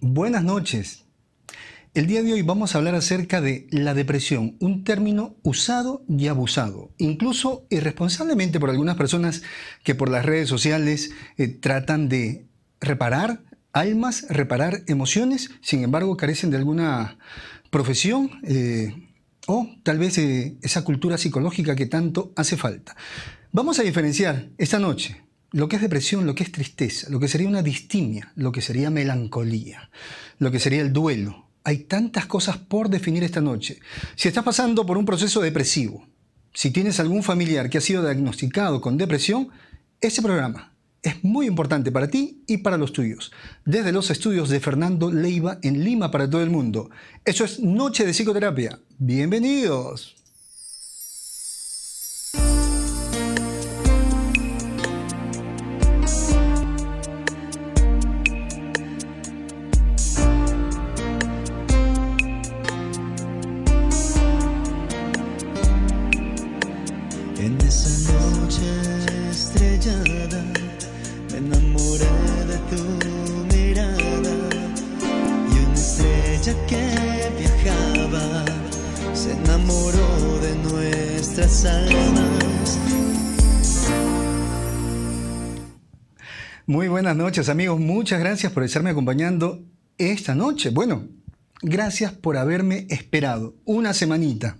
Buenas noches. El día de hoy vamos a hablar acerca de la depresión, un término usado y abusado, incluso irresponsablemente por algunas personas que por las redes sociales eh, tratan de reparar almas, reparar emociones, sin embargo carecen de alguna profesión eh, o tal vez eh, esa cultura psicológica que tanto hace falta. Vamos a diferenciar esta noche lo que es depresión, lo que es tristeza, lo que sería una distimia, lo que sería melancolía, lo que sería el duelo. Hay tantas cosas por definir esta noche. Si estás pasando por un proceso depresivo, si tienes algún familiar que ha sido diagnosticado con depresión, ese programa es muy importante para ti y para los tuyos. Desde los estudios de Fernando Leiva en Lima para todo el mundo. Eso es Noche de Psicoterapia. Bienvenidos. buenas noches amigos, muchas gracias por estarme acompañando esta noche. Bueno, gracias por haberme esperado una semanita.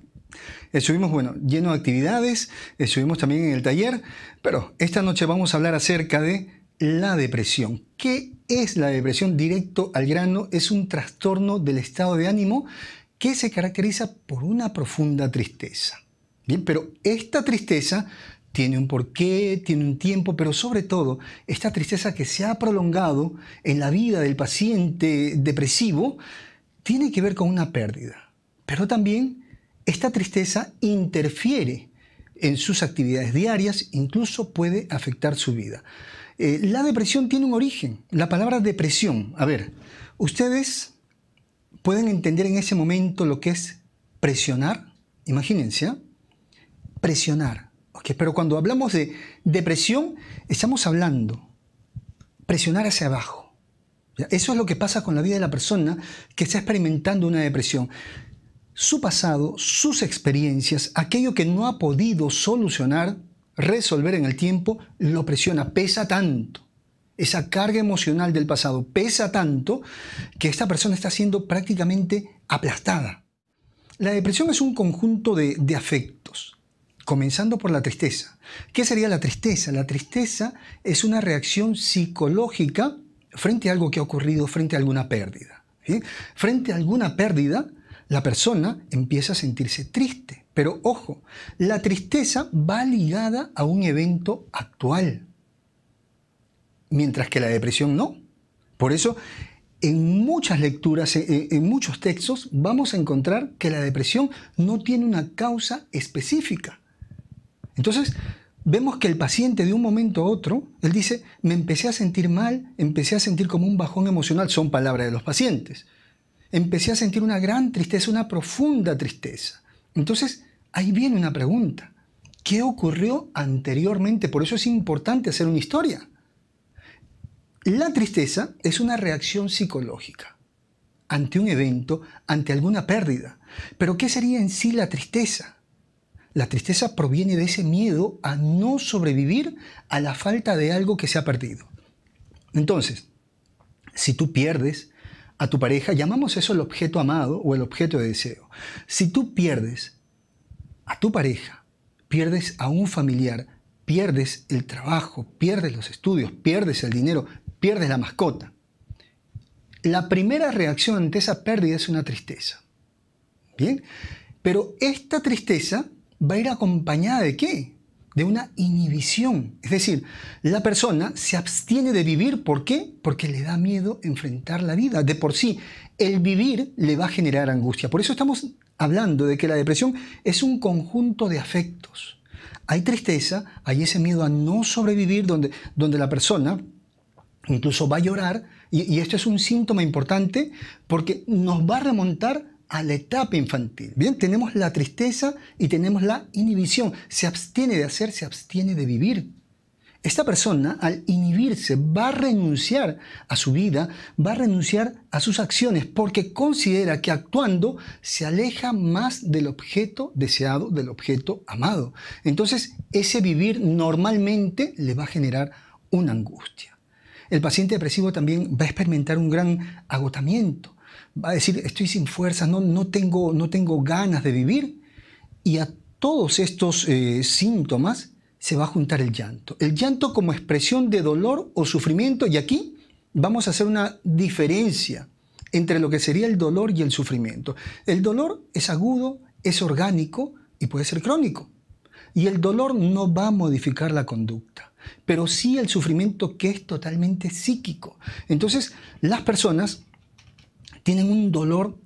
Estuvimos, bueno, lleno de actividades, estuvimos también en el taller, pero esta noche vamos a hablar acerca de la depresión. ¿Qué es la depresión directo al grano? Es un trastorno del estado de ánimo que se caracteriza por una profunda tristeza. Bien, pero esta tristeza tiene un porqué, tiene un tiempo, pero sobre todo esta tristeza que se ha prolongado en la vida del paciente depresivo tiene que ver con una pérdida. Pero también esta tristeza interfiere en sus actividades diarias, incluso puede afectar su vida. Eh, la depresión tiene un origen, la palabra depresión. A ver, ustedes pueden entender en ese momento lo que es presionar, imagínense, ¿ah? presionar pero cuando hablamos de depresión, estamos hablando presionar hacia abajo. Eso es lo que pasa con la vida de la persona que está experimentando una depresión. Su pasado, sus experiencias, aquello que no ha podido solucionar, resolver en el tiempo, lo presiona, pesa tanto. Esa carga emocional del pasado pesa tanto que esta persona está siendo prácticamente aplastada. La depresión es un conjunto de afectos comenzando por la tristeza. ¿Qué sería la tristeza? La tristeza es una reacción psicológica frente a algo que ha ocurrido, frente a alguna pérdida. Frente a alguna pérdida, la persona empieza a sentirse triste. Pero ojo, la tristeza va ligada a un evento actual, mientras que la depresión no. Por eso, en muchas lecturas, en muchos textos, vamos a encontrar que la depresión no tiene una causa específica. Entonces, vemos que el paciente de un momento a otro, él dice, me empecé a sentir mal, empecé a sentir como un bajón emocional, son palabras de los pacientes. Empecé a sentir una gran tristeza, una profunda tristeza. Entonces, ahí viene una pregunta. ¿Qué ocurrió anteriormente? Por eso es importante hacer una historia. La tristeza es una reacción psicológica ante un evento, ante alguna pérdida. Pero ¿qué sería en sí la tristeza? La tristeza proviene de ese miedo a no sobrevivir a la falta de algo que se ha perdido. Entonces, si tú pierdes a tu pareja, llamamos eso el objeto amado o el objeto de deseo. Si tú pierdes a tu pareja, pierdes a un familiar, pierdes el trabajo, pierdes los estudios, pierdes el dinero, pierdes la mascota. La primera reacción ante esa pérdida es una tristeza. ¿Bien? Pero esta tristeza va a ir acompañada de qué? De una inhibición. Es decir, la persona se abstiene de vivir. ¿Por qué? Porque le da miedo enfrentar la vida. De por sí, el vivir le va a generar angustia. Por eso estamos hablando de que la depresión es un conjunto de afectos. Hay tristeza, hay ese miedo a no sobrevivir donde, donde la persona incluso va a llorar. y esto es un síntoma importante porque nos va a remontar a la etapa infantil. Bien, tenemos la tristeza y tenemos la inhibición. Se abstiene de hacer, se abstiene de vivir. Esta persona, al inhibirse, va a renunciar a su vida, va a renunciar a sus acciones, porque considera que actuando se aleja más del objeto deseado, del objeto amado. Entonces, ese vivir normalmente le va a generar una angustia. El paciente depresivo también va a experimentar un gran agotamiento va a decir, estoy sin fuerzas, no, no, tengo, no tengo ganas de vivir. Y a todos estos eh, síntomas se va a juntar el llanto. El llanto como expresión de dolor o sufrimiento, y aquí vamos a hacer una diferencia entre lo que sería el dolor y el sufrimiento. El dolor es agudo, es orgánico y puede ser crónico. Y el dolor no va a modificar la conducta, pero sí el sufrimiento que es totalmente psíquico. Entonces, las personas tienen un dolor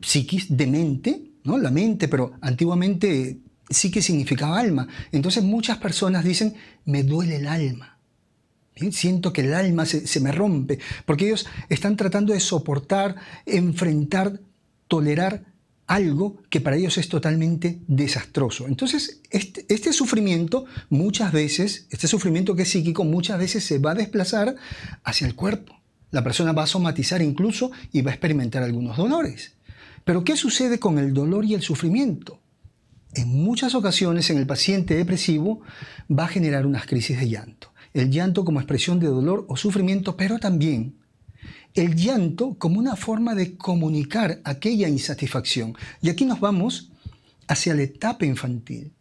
psiquis de mente, ¿no? La mente, pero antiguamente sí que significaba alma. Entonces muchas personas dicen, me duele el alma. Siento que el alma se, me rompe, porque ellos están tratando de soportar, enfrentar, tolerar algo que para ellos es totalmente desastroso. Entonces, este, este, sufrimiento muchas veces, este sufrimiento que es psíquico, muchas veces se va a desplazar hacia el cuerpo. La persona va a somatizar incluso y va a experimentar algunos dolores. Pero ¿qué sucede con el dolor y el sufrimiento? En muchas ocasiones en el paciente depresivo va a generar unas crisis de llanto. El llanto como expresión de dolor o sufrimiento, pero también el llanto como una forma de comunicar aquella insatisfacción. Y aquí nos vamos hacia la etapa infantil.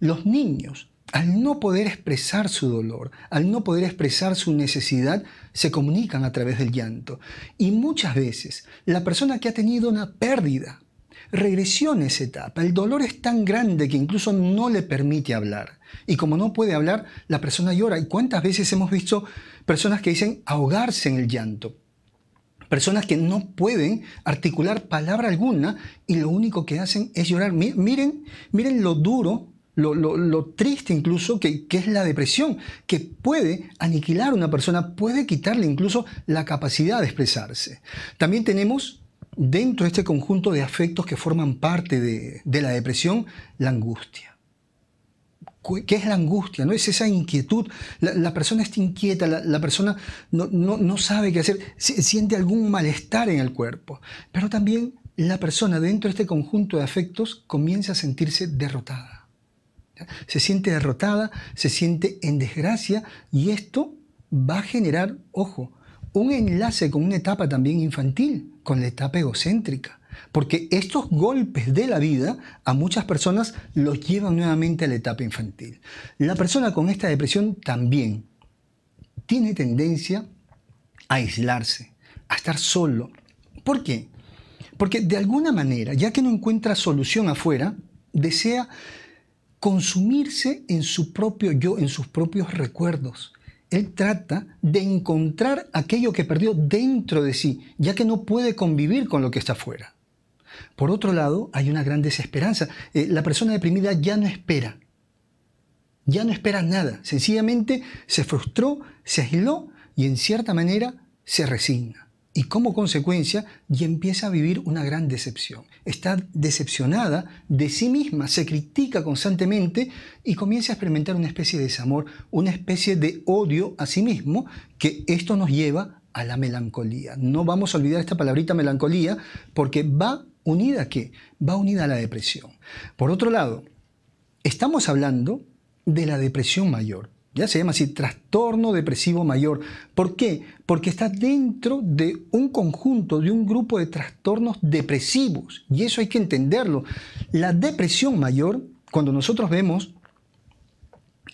Los niños al no poder expresar su dolor, al no poder expresar su necesidad, se comunican a través del llanto. Y muchas veces la persona que ha tenido una pérdida regresó en esa etapa. El dolor es tan grande que incluso no le permite hablar. Y como no puede hablar, la persona llora. ¿Y cuántas veces hemos visto personas que dicen ahogarse en el llanto? Personas que no pueden articular palabra alguna y lo único que hacen es llorar. Miren, miren lo duro lo, triste incluso que, es la depresión, que puede aniquilar a una persona, puede quitarle incluso la capacidad de expresarse. También tenemos dentro de este conjunto de afectos que forman parte de, la depresión, la angustia. ¿Qué es la angustia? ¿No? Es esa inquietud. La, persona está inquieta, la, persona no, no, sabe qué hacer, siente algún malestar en el cuerpo. Pero también la persona dentro de este conjunto de afectos comienza a sentirse derrotada se siente derrotada, se siente en desgracia y esto va a generar, ojo, un enlace con una etapa también infantil, con la etapa egocéntrica. Porque estos golpes de la vida a muchas personas los llevan nuevamente a la etapa infantil. La persona con esta depresión también tiene tendencia a aislarse, a estar solo. ¿Por qué? Porque de alguna manera, ya que no encuentra solución afuera, desea consumirse en su propio yo, en sus propios recuerdos. Él trata de encontrar aquello que perdió dentro de sí, ya que no puede convivir con lo que está afuera. Por otro lado, hay una gran desesperanza. Eh, la persona deprimida ya no espera, ya no espera nada. Sencillamente se frustró, se aisló y en cierta manera se resigna y como consecuencia ya empieza a vivir una gran decepción. Está decepcionada de sí misma, se critica constantemente y comienza a experimentar una especie de desamor, una especie de odio a sí mismo que esto nos lleva a la melancolía. No vamos a olvidar esta palabrita melancolía porque va unida a qué? Va unida a la depresión. Por otro lado, estamos hablando de la depresión mayor ya se llama así, trastorno depresivo mayor. ¿Por qué? Porque está dentro de un conjunto, de un grupo de trastornos depresivos. Y eso hay que entenderlo. La depresión mayor, cuando nosotros vemos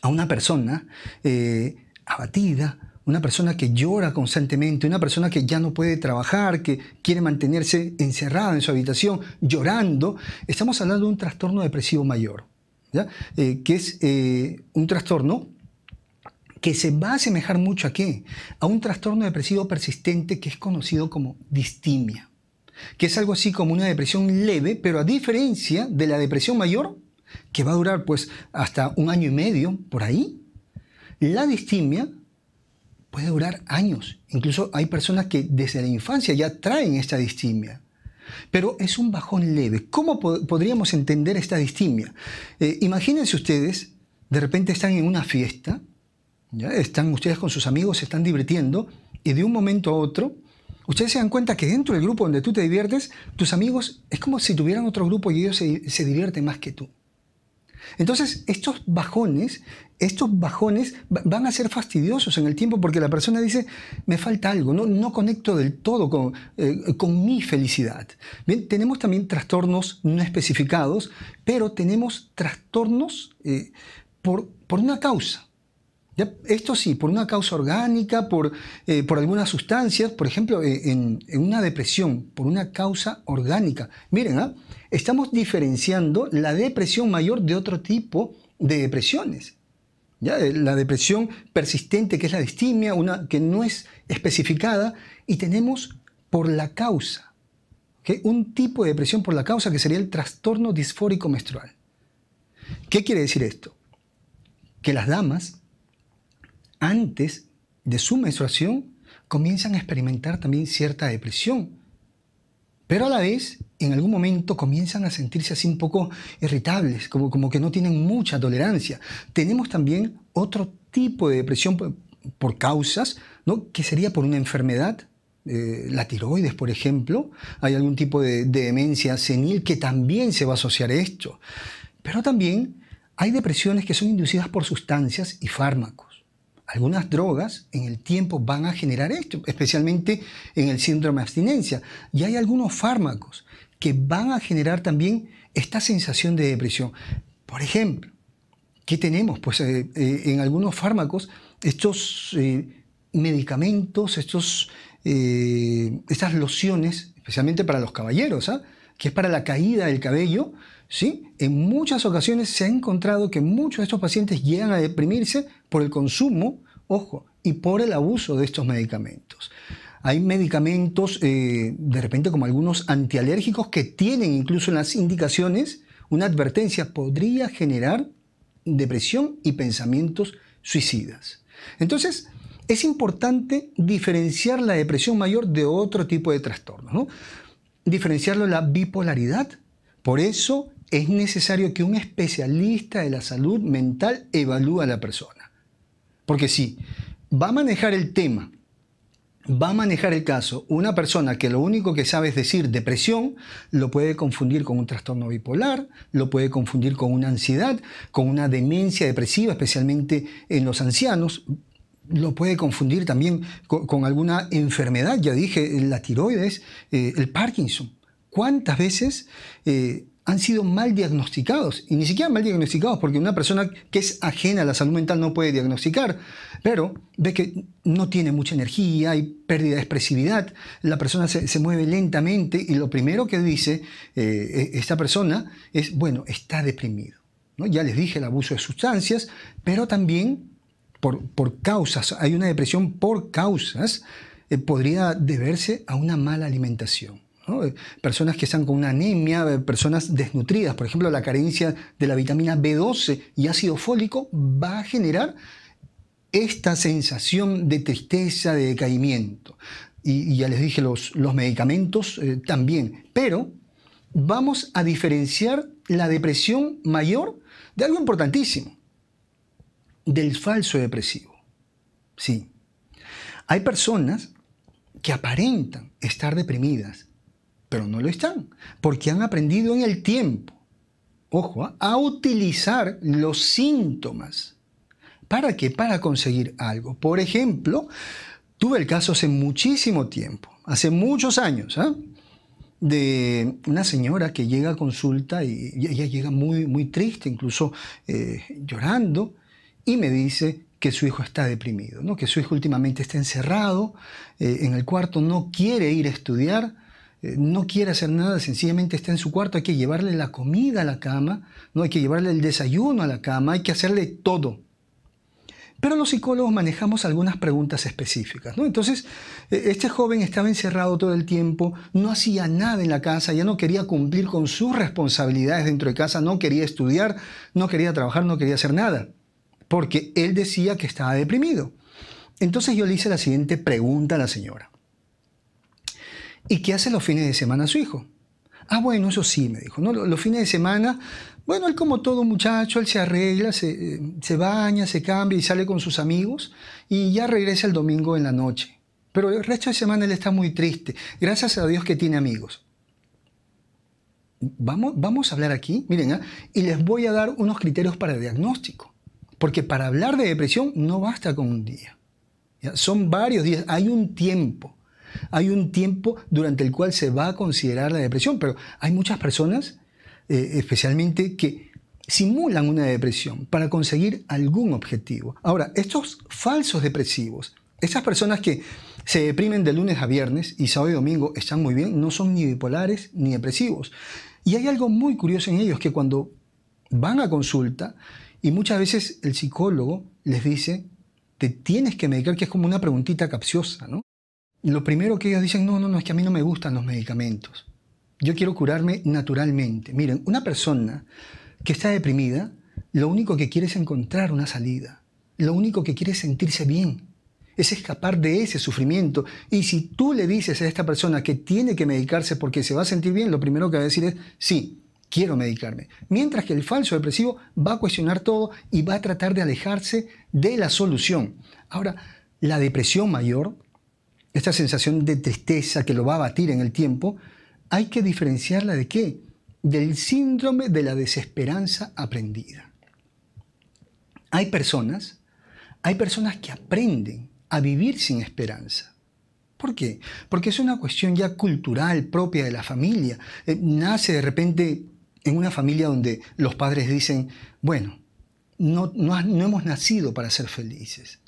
a una persona eh, abatida, una persona que llora constantemente, una persona que ya no puede trabajar, que quiere mantenerse encerrada en su habitación, llorando, estamos hablando de un trastorno depresivo mayor, ¿ya? Eh, que es eh, un trastorno que se va a asemejar mucho a qué? A un trastorno depresivo persistente que es conocido como distimia, que es algo así como una depresión leve, pero a diferencia de la depresión mayor, que va a durar pues hasta un año y medio por ahí, la distimia puede durar años. Incluso hay personas que desde la infancia ya traen esta distimia. Pero es un bajón leve. ¿Cómo podríamos entender esta distimia? Eh, imagínense ustedes, de repente están en una fiesta están ustedes con sus amigos, se están divirtiendo y de un momento a otro, ustedes se dan cuenta que dentro del grupo donde tú te diviertes, tus amigos es como si tuvieran otro grupo y ellos se, divierten más que tú. Entonces, estos bajones, estos bajones van a ser fastidiosos en el tiempo porque la persona dice, me falta algo, no, conecto del todo con, eh, mi felicidad. tenemos también trastornos no especificados, pero tenemos trastornos eh, por una causa. Esto sí, por una causa orgánica, por, eh, por algunas sustancias, por ejemplo, eh, en, una depresión, por una causa orgánica. Miren, ¿ah? estamos diferenciando la depresión mayor de otro tipo de depresiones. ¿ya? Eh, la depresión persistente, que es la distimia, una que no es especificada, y tenemos por la causa. Un tipo de depresión por la causa que sería el trastorno disfórico menstrual. ¿Qué quiere decir esto? Que las damas antes de su menstruación comienzan a experimentar también cierta depresión. Pero a la vez, en algún momento comienzan a sentirse así un poco irritables, como, como que no tienen mucha tolerancia. Tenemos también otro tipo de depresión por, causas, ¿no? que sería por una enfermedad, eh, la tiroides, por ejemplo. Hay algún tipo de, de demencia senil que también se va a asociar a esto. Pero también hay depresiones que son inducidas por sustancias y fármacos. Algunas drogas en el tiempo van a generar esto, especialmente en el síndrome de abstinencia. Y hay algunos fármacos que van a generar también esta sensación de depresión. Por ejemplo, ¿qué tenemos? Pues eh, eh, en algunos fármacos, estos eh, medicamentos, estos, estas lociones, especialmente para los caballeros, ¿ah? que es para la caída del cabello, en muchas ocasiones se ha encontrado que muchos de estos pacientes llegan a deprimirse por el consumo, ojo, y por el abuso de estos medicamentos. Hay medicamentos, eh, de repente como algunos antialérgicos, que tienen incluso en las indicaciones una advertencia, podría generar depresión y pensamientos suicidas. Entonces, es importante diferenciar la depresión mayor de otro tipo de trastornos, diferenciarlo la bipolaridad. Por eso es necesario que un especialista de la salud mental evalúe a la persona. Porque si va a manejar el tema, va a manejar el caso, una persona que lo único que sabe es decir depresión, lo puede confundir con un trastorno bipolar, lo puede confundir con una ansiedad, con una demencia depresiva, especialmente en los ancianos, lo puede confundir también con, alguna enfermedad, ya dije, la tiroides, eh, el Parkinson. ¿Cuántas veces eh, han sido mal diagnosticados, y ni siquiera mal diagnosticados, porque una persona que es ajena a la salud mental no puede diagnosticar, pero ve que no tiene mucha energía, hay pérdida de expresividad, la persona se, mueve lentamente y lo primero que dice eh, e, esta persona es, bueno, está deprimido. Ya les dije el abuso de sustancias, pero también por, por causas, hay una depresión por causas, eh, podría deberse a una mala alimentación eh, personas que están con una anemia, eh, personas desnutridas. Por ejemplo, la carencia de la vitamina B12 y ácido fólico va a generar esta sensación de tristeza, de decaimiento. Y, ya les dije, los, medicamentos eh, también. Pero vamos a diferenciar la depresión mayor de algo importantísimo, del falso depresivo. Sí. Hay personas que aparentan estar deprimidas, pero no lo están, porque han aprendido en el tiempo, ojo, ¿ah? a utilizar los síntomas. ¿Para qué? Para conseguir algo. Por ejemplo, tuve el caso hace muchísimo tiempo, hace muchos años, ¿ah? de una señora que llega a consulta y ella llega muy, muy triste, incluso eh, llorando, y me dice que su hijo está deprimido, ¿no? que su hijo últimamente está encerrado eh, en el cuarto, no quiere ir a estudiar, eh, no quiere hacer nada, sencillamente está en su cuarto, hay que llevarle la comida a la cama, no hay que llevarle el desayuno a la cama, hay que hacerle todo. Pero los psicólogos manejamos algunas preguntas específicas. ¿no? Entonces, e, este joven estaba encerrado todo el tiempo, no hacía nada en la casa, ya no quería cumplir con sus responsabilidades dentro de casa, no quería estudiar, no quería trabajar, no quería hacer nada, porque él decía que estaba deprimido. Entonces yo le hice la siguiente pregunta a la señora. ¿Y qué hace los fines de semana su hijo? Ah, bueno, eso sí, me dijo. ¿no? Los fines de semana, bueno, él como todo muchacho, él se arregla, eh, se, baña, se cambia y sale con sus amigos y ya regresa el domingo en la noche. Pero el resto de semana él está muy triste. Gracias a Dios que tiene amigos. Vamos, vamos a hablar aquí, miren, ¿ah? y les voy a dar unos criterios para el diagnóstico. Porque para hablar de depresión no basta con un día. Son varios días, hay un tiempo. Hay un tiempo durante el cual se va a considerar la depresión, pero hay muchas personas, eh, especialmente, que simulan una depresión para conseguir algún objetivo. Ahora, estos falsos depresivos, esas personas que se deprimen de lunes a viernes y sábado y domingo están muy bien, no son ni bipolares ni depresivos. Y hay algo muy curioso en ellos, que cuando van a consulta y muchas veces el psicólogo les dice, te tienes que medicar, que es como una preguntita capciosa, ¿no? lo primero que ellos dicen, no, no, no, es que a mí no me gustan los medicamentos. Yo quiero curarme naturalmente. Miren, una persona que está deprimida, lo único que quiere es encontrar una salida. Lo único que quiere es sentirse bien. Es escapar de ese sufrimiento. Y si tú le dices a esta persona que tiene que medicarse porque se va a sentir bien, lo primero que va a decir es, sí, quiero medicarme. Mientras que el falso depresivo va a cuestionar todo y va a tratar de alejarse de la solución. Ahora, la depresión mayor esta sensación de tristeza que lo va a abatir en el tiempo, hay que diferenciarla de qué? Del síndrome de la desesperanza aprendida. Hay personas, hay personas que aprenden a vivir sin esperanza. ¿Por qué? Porque es una cuestión ya cultural propia de la familia. Eh, nace de repente en una familia donde los padres dicen, bueno, no hemos nacido para ser felices.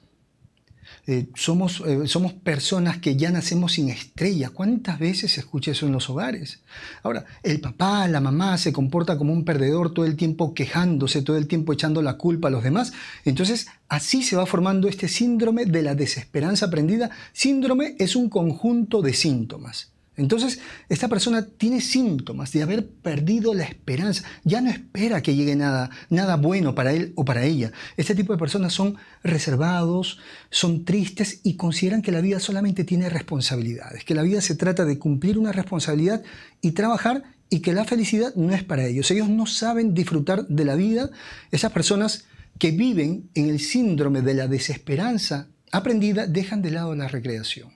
Eh, somos, eh, somos personas que ya nacemos sin estrella. ¿Cuántas veces se escucha eso en los hogares? Ahora, el papá, la mamá se comporta como un perdedor todo el tiempo quejándose, todo el tiempo echando la culpa a los demás. Entonces, así se va formando este síndrome de la desesperanza aprendida. Síndrome es un conjunto de síntomas. Entonces, esta persona tiene síntomas de haber perdido la esperanza. Ya no espera que llegue nada, nada bueno para él o para ella. Este tipo de personas son reservados, son tristes y consideran que la vida solamente tiene responsabilidades, que la vida se trata de cumplir una responsabilidad y trabajar y que la felicidad no es para ellos. Ellos no saben disfrutar de la vida. Esas personas que viven en el síndrome de la desesperanza aprendida dejan de lado la recreación.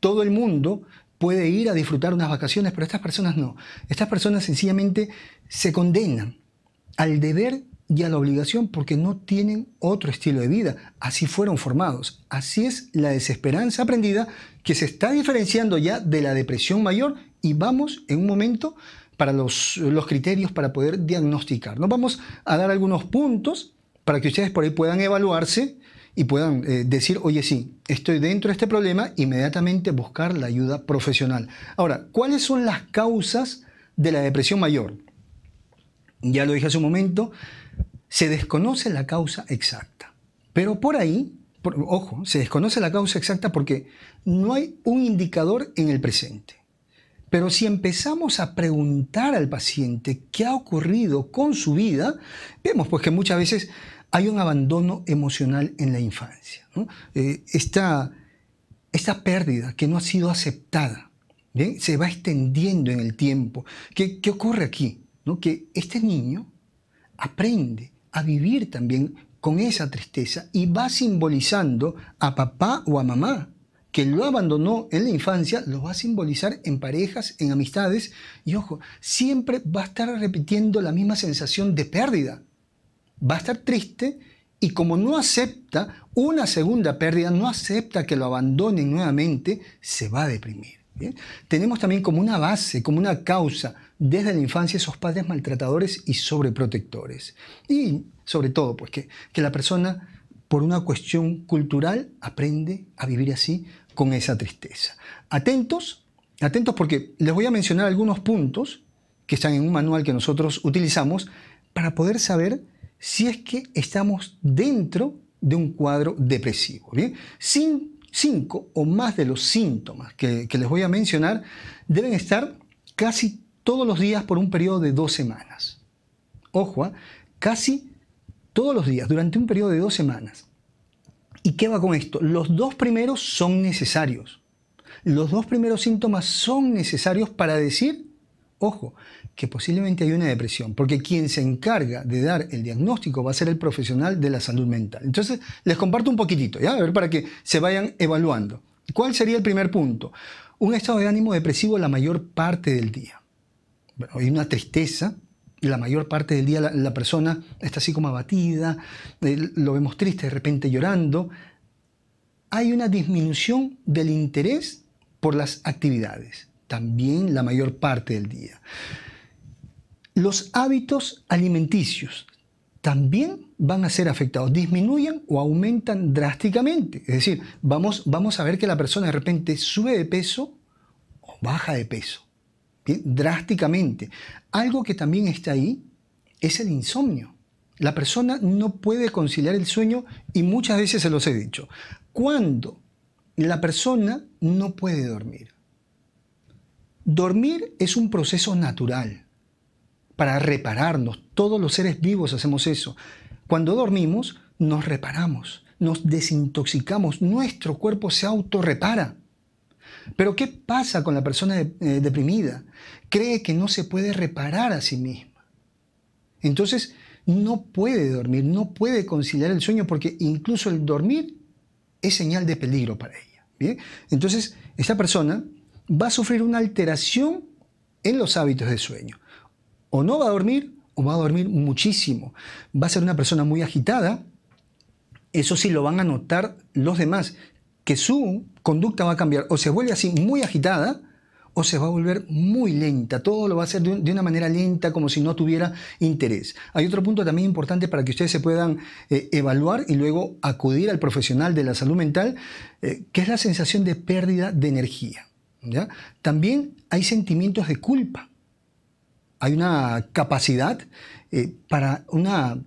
Todo el mundo puede ir a disfrutar unas vacaciones, pero estas personas no. Estas personas sencillamente se condenan al deber y a la obligación porque no tienen otro estilo de vida. Así fueron formados. Así es la desesperanza aprendida que se está diferenciando ya de la depresión mayor y vamos en un momento para los, los criterios para poder diagnosticar. Nos vamos a dar algunos puntos para que ustedes por ahí puedan evaluarse y puedan eh, decir, oye, sí, estoy dentro de este problema, inmediatamente buscar la ayuda profesional. Ahora, ¿cuáles son las causas de la depresión mayor? Ya lo dije hace un momento, se desconoce la causa exacta, pero por ahí, ojo, se desconoce la causa exacta porque no hay un indicador en el presente. Pero si empezamos a preguntar al paciente qué ha ocurrido con su vida, vemos pues que muchas veces hay un abandono emocional en la infancia. Eh, esta, pérdida que no ha sido aceptada se va extendiendo en el tiempo. ¿Qué, ocurre aquí? Que este niño aprende a vivir también con esa tristeza y va simbolizando a papá o a mamá que lo abandonó en la infancia, lo va a simbolizar en parejas, en amistades, y ojo, siempre va a estar repitiendo la misma sensación de pérdida va a estar triste y como no acepta una segunda pérdida, no acepta que lo abandonen nuevamente, se va a deprimir. Tenemos también como una base, como una causa desde la infancia esos padres maltratadores y sobreprotectores. Y sobre todo, pues que, que la persona por una cuestión cultural aprende a vivir así con esa tristeza. Atentos, atentos porque les voy a mencionar algunos puntos que están en un manual que nosotros utilizamos para poder saber si es que estamos dentro de un cuadro depresivo. Bien, cinco o más de los síntomas que, les voy a mencionar deben estar casi todos los días por un periodo de dos semanas. Ojo, ¿ah? casi todos los días, durante un periodo de dos semanas. ¿Y qué va con esto? Los dos primeros son necesarios. Los dos primeros síntomas son necesarios para decir Ojo, que posiblemente hay una depresión, porque quien se encarga de dar el diagnóstico va a ser el profesional de la salud mental. Entonces, les comparto un poquitito, ¿ya? A ver, para que se vayan evaluando. ¿Cuál sería el primer punto? Un estado de ánimo depresivo la mayor parte del día. Bueno, hay una tristeza, la mayor parte del día la, persona está así como abatida, eh, lo vemos triste, de repente llorando. Hay una disminución del interés por las actividades también la mayor parte del día. Los hábitos alimenticios también van a ser afectados, disminuyen o aumentan drásticamente. Es decir, vamos, vamos a ver que la persona de repente sube de peso o baja de peso, drásticamente. Algo que también está ahí es el insomnio. La persona no puede conciliar el sueño y muchas veces se los he dicho. Cuando la persona no puede dormir, Dormir es un proceso natural para repararnos. Todos los seres vivos hacemos eso. Cuando dormimos, nos reparamos, nos desintoxicamos, nuestro cuerpo se autorrepara. Pero ¿qué pasa con la persona eh, deprimida? Cree que no se puede reparar a sí misma. Entonces, no puede dormir, no puede conciliar el sueño porque incluso el dormir es señal de peligro para ella. ¿bien? Entonces, esta persona va a sufrir una alteración en los hábitos de sueño. O no va a dormir o va a dormir muchísimo. Va a ser una persona muy agitada. Eso sí lo van a notar los demás, que su conducta va a cambiar. O se vuelve así muy agitada o se va a volver muy lenta. Todo lo va a hacer de, una manera lenta, como si no tuviera interés. Hay otro punto también importante para que ustedes se puedan eh, evaluar y luego acudir al profesional de la salud mental, eh, que es la sensación de pérdida de energía. También hay sentimientos de culpa. Hay una capacidad eh, para una,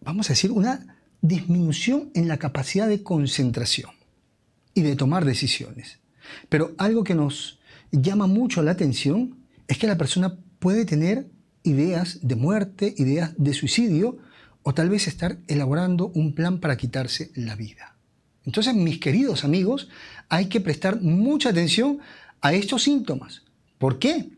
vamos a decir, una disminución en la capacidad de concentración y de tomar decisiones. Pero algo que nos llama mucho la atención es que la persona puede tener ideas de muerte, ideas de suicidio o tal vez estar elaborando un plan para quitarse la vida. Entonces, mis queridos amigos, hay que prestar mucha atención a estos síntomas. ¿Por qué?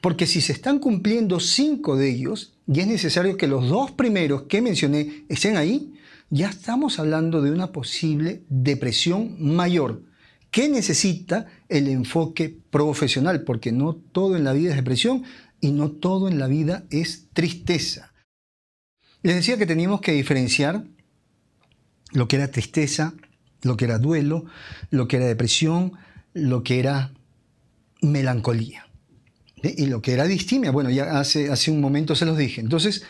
Porque si se están cumpliendo cinco de ellos, y es necesario que los dos primeros que mencioné estén ahí, ya estamos hablando de una posible depresión mayor que necesita el enfoque profesional, porque no todo en la vida es depresión y no todo en la vida es tristeza. Les decía que teníamos que diferenciar lo que era tristeza lo que era duelo, lo que era depresión, lo que era melancolía y lo que era distimia. Bueno, ya hace, hace un momento se los dije. Entonces,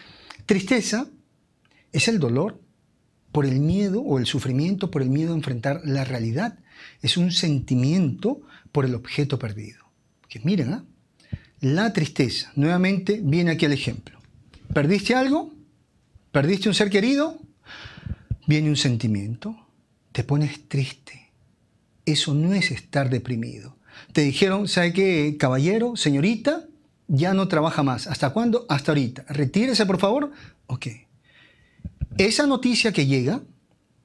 tristeza es el dolor por el miedo o el sufrimiento, por el miedo a enfrentar la realidad. Es un sentimiento por el objeto perdido. Que miren, ¿ah? la tristeza, nuevamente viene aquí el ejemplo. ¿Perdiste algo? ¿Perdiste un ser querido? Viene un sentimiento, te pones triste. Eso no es estar deprimido. Te dijeron, ¿sabe qué, caballero, señorita? Ya no trabaja más. ¿Hasta cuándo? Hasta ahorita. Retírese, por favor. Ok. Esa noticia que llega,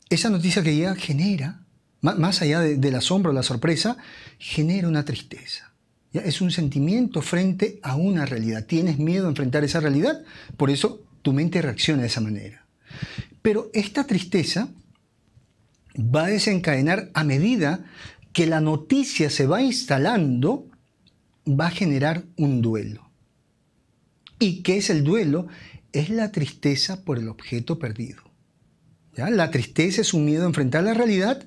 esa noticia que llega genera, más allá del asombro, la sorpresa, genera una tristeza. ¿Ya? Es un sentimiento frente a una realidad. Tienes miedo a enfrentar esa realidad, por eso tu mente reacciona de esa manera. Pero esta tristeza va a desencadenar a medida que la noticia se va instalando, va a generar un duelo. ¿Y qué es el duelo? Es la tristeza por el objeto perdido. ¿Ya? La tristeza es un miedo a enfrentar la realidad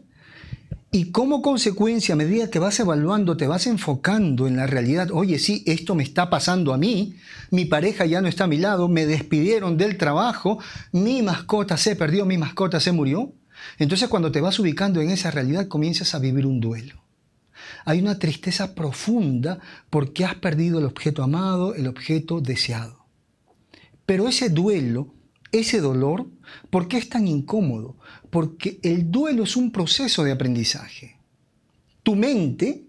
y como consecuencia, a medida que vas evaluando, te vas enfocando en la realidad, oye, sí, esto me está pasando a mí, mi pareja ya no está a mi lado, me despidieron del trabajo, mi mascota se perdió, mi mascota se murió, entonces cuando te vas ubicando en esa realidad comienzas a vivir un duelo. Hay una tristeza profunda porque has perdido el objeto amado, el objeto deseado. Pero ese duelo, ese dolor, ¿por qué es tan incómodo? Porque el duelo es un proceso de aprendizaje. Tu mente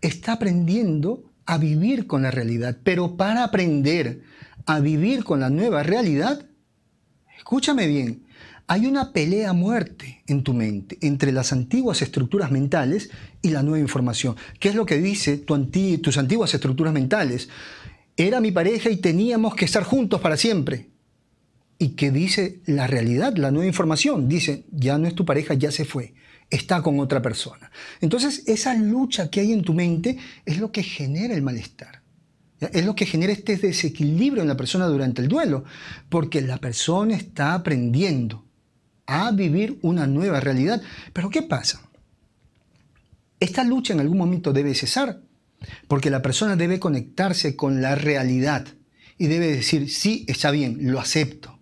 está aprendiendo a vivir con la realidad, pero para aprender a vivir con la nueva realidad, escúchame bien, hay una pelea muerte en tu mente entre las antiguas estructuras mentales y la nueva información. ¿Qué es lo que dice tus antiguas estructuras mentales? Era mi pareja y teníamos que estar juntos para siempre. ¿Y qué dice la realidad, la nueva información? Dice, ya no es tu pareja, ya se fue, está con otra persona. Entonces, esa lucha que hay en tu mente es lo que genera el malestar. Es lo que genera este desequilibrio en la persona durante el duelo, porque la persona está aprendiendo a vivir una nueva realidad. Pero ¿qué pasa? Esta lucha en algún momento debe cesar, porque la persona debe conectarse con la realidad y debe decir, sí, está bien, lo acepto.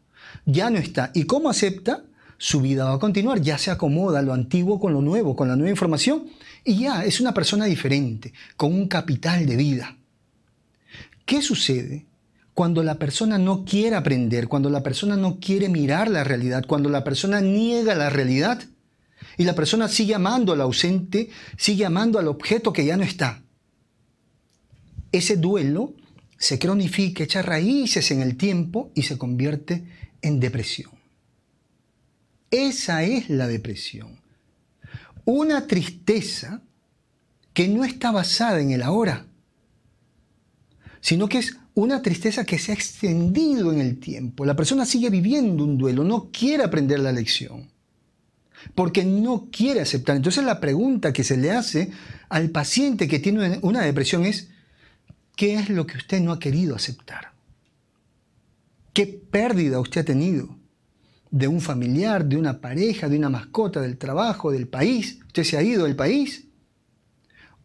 Ya no está. ¿Y cómo acepta? Su vida va a continuar, ya se acomoda lo antiguo con lo nuevo, con la nueva información, y ya es una persona diferente, con un capital de vida. ¿Qué sucede cuando la persona no quiere aprender, cuando la persona no quiere mirar la realidad, cuando la persona niega la realidad y la persona sigue amando al ausente, sigue amando al objeto que ya no está. Ese duelo se cronifica, echa raíces en el tiempo y se convierte en depresión. Esa es la depresión. Una tristeza que no está basada en el ahora, sino que es una tristeza que se ha extendido en el tiempo. La persona sigue viviendo un duelo, no quiere aprender la lección, porque no quiere aceptar. Entonces la pregunta que se le hace al paciente que tiene una depresión es, ¿qué es lo que usted no ha querido aceptar? ¿Qué pérdida usted ha tenido? ¿De un familiar, de una pareja, de una mascota, del trabajo, del país? ¿Usted se ha ido del país?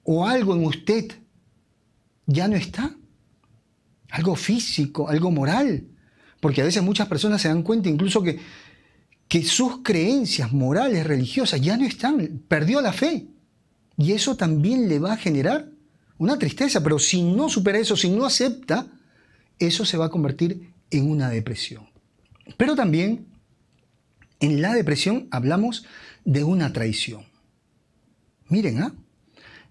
¿O algo en usted ya no está? algo físico, algo moral. Porque a veces muchas personas se dan cuenta incluso que, que sus creencias morales, religiosas, ya no están, perdió la fe. Y eso también le va a generar una tristeza, pero si no supera eso, si no acepta, eso se va a convertir en una depresión. Pero también en la depresión hablamos de una traición. Miren, ¿ah?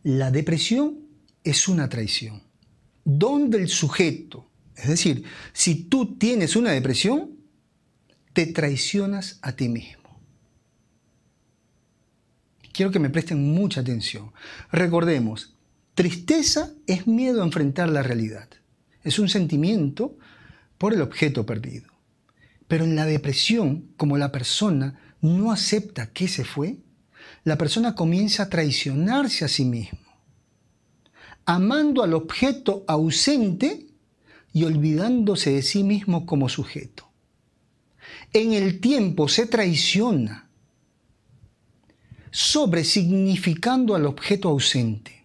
la depresión es una traición donde el sujeto, es decir, si tú tienes una depresión, te traicionas a ti mismo. Quiero que me presten mucha atención. Recordemos, tristeza es miedo a enfrentar la realidad. Es un sentimiento por el objeto perdido. Pero en la depresión, como la persona no acepta que se fue, la persona comienza a traicionarse a sí misma amando al objeto ausente y olvidándose de sí mismo como sujeto. En el tiempo se traiciona, sobresignificando al objeto ausente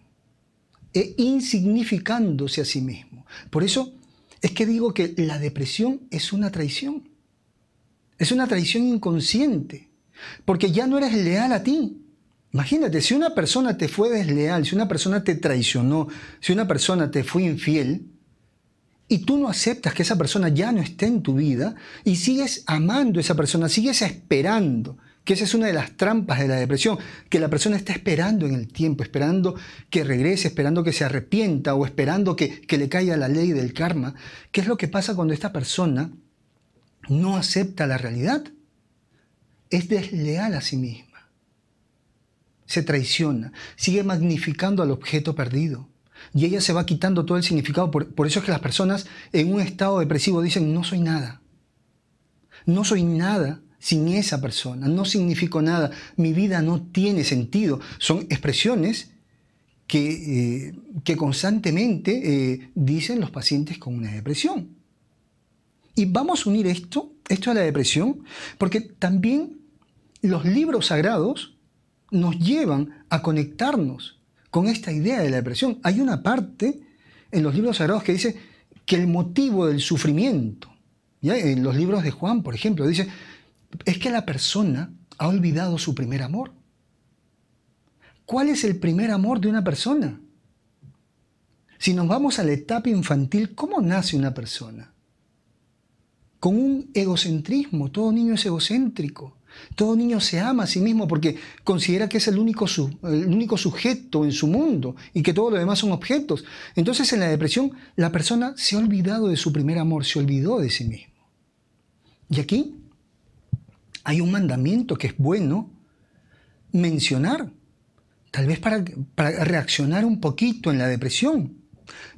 e insignificándose a sí mismo. Por eso es que digo que la depresión es una traición. Es una traición inconsciente, porque ya no eres leal a ti, Imagínate, si una persona te fue desleal, si una persona te traicionó, si una persona te fue infiel, y tú no aceptas que esa persona ya no esté en tu vida y sigues amando a esa persona, sigues esperando, que esa es una de las trampas de la depresión, que la persona está esperando en el tiempo, esperando que regrese, esperando que se arrepienta o esperando que, le caiga la ley del karma. ¿Qué es lo que pasa cuando esta persona no acepta la realidad? Es desleal a sí misma se traiciona, sigue magnificando al objeto perdido. Y ella se va quitando todo el significado. Por, eso es que las personas en un estado depresivo dicen, no soy nada. No soy nada sin esa persona. No significo nada. Mi vida no tiene sentido. Son expresiones que, eh, que constantemente eh, dicen los pacientes con una depresión. Y vamos a unir esto, esto a la depresión, porque también los libros sagrados nos llevan a conectarnos con esta idea de la depresión. Hay una parte en los libros sagrados que dice que el motivo del sufrimiento, en los libros de Juan, por ejemplo, dice, es que la persona ha olvidado su primer amor. ¿Cuál es el primer amor de una persona? Si nos vamos a la etapa infantil, ¿cómo nace una persona? Con un egocentrismo, todo niño es egocéntrico. Todo niño se ama a sí mismo porque considera que es el único, sujeto en su mundo y que todos los demás son objetos. Entonces en la depresión la persona se ha olvidado de su primer amor, se olvidó de sí mismo. Y aquí hay un mandamiento que es bueno mencionar, tal vez para, reaccionar un poquito en la depresión.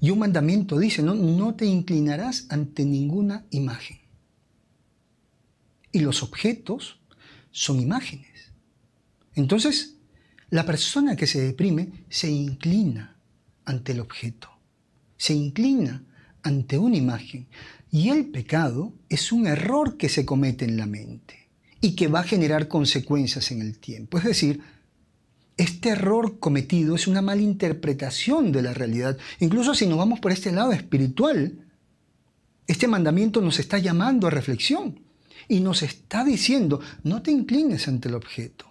Y un mandamiento dice, no te inclinarás ante ninguna imagen. Y los objetos son imágenes. Entonces, la persona que se deprime se inclina ante el objeto, se inclina ante una imagen. Y el pecado es un error que se comete en la mente y que va a generar consecuencias en el tiempo. Es decir, este error cometido es una mala interpretación de la realidad. Incluso si nos vamos por este lado espiritual, este mandamiento nos está llamando a reflexión y nos está diciendo, no te inclines ante el objeto.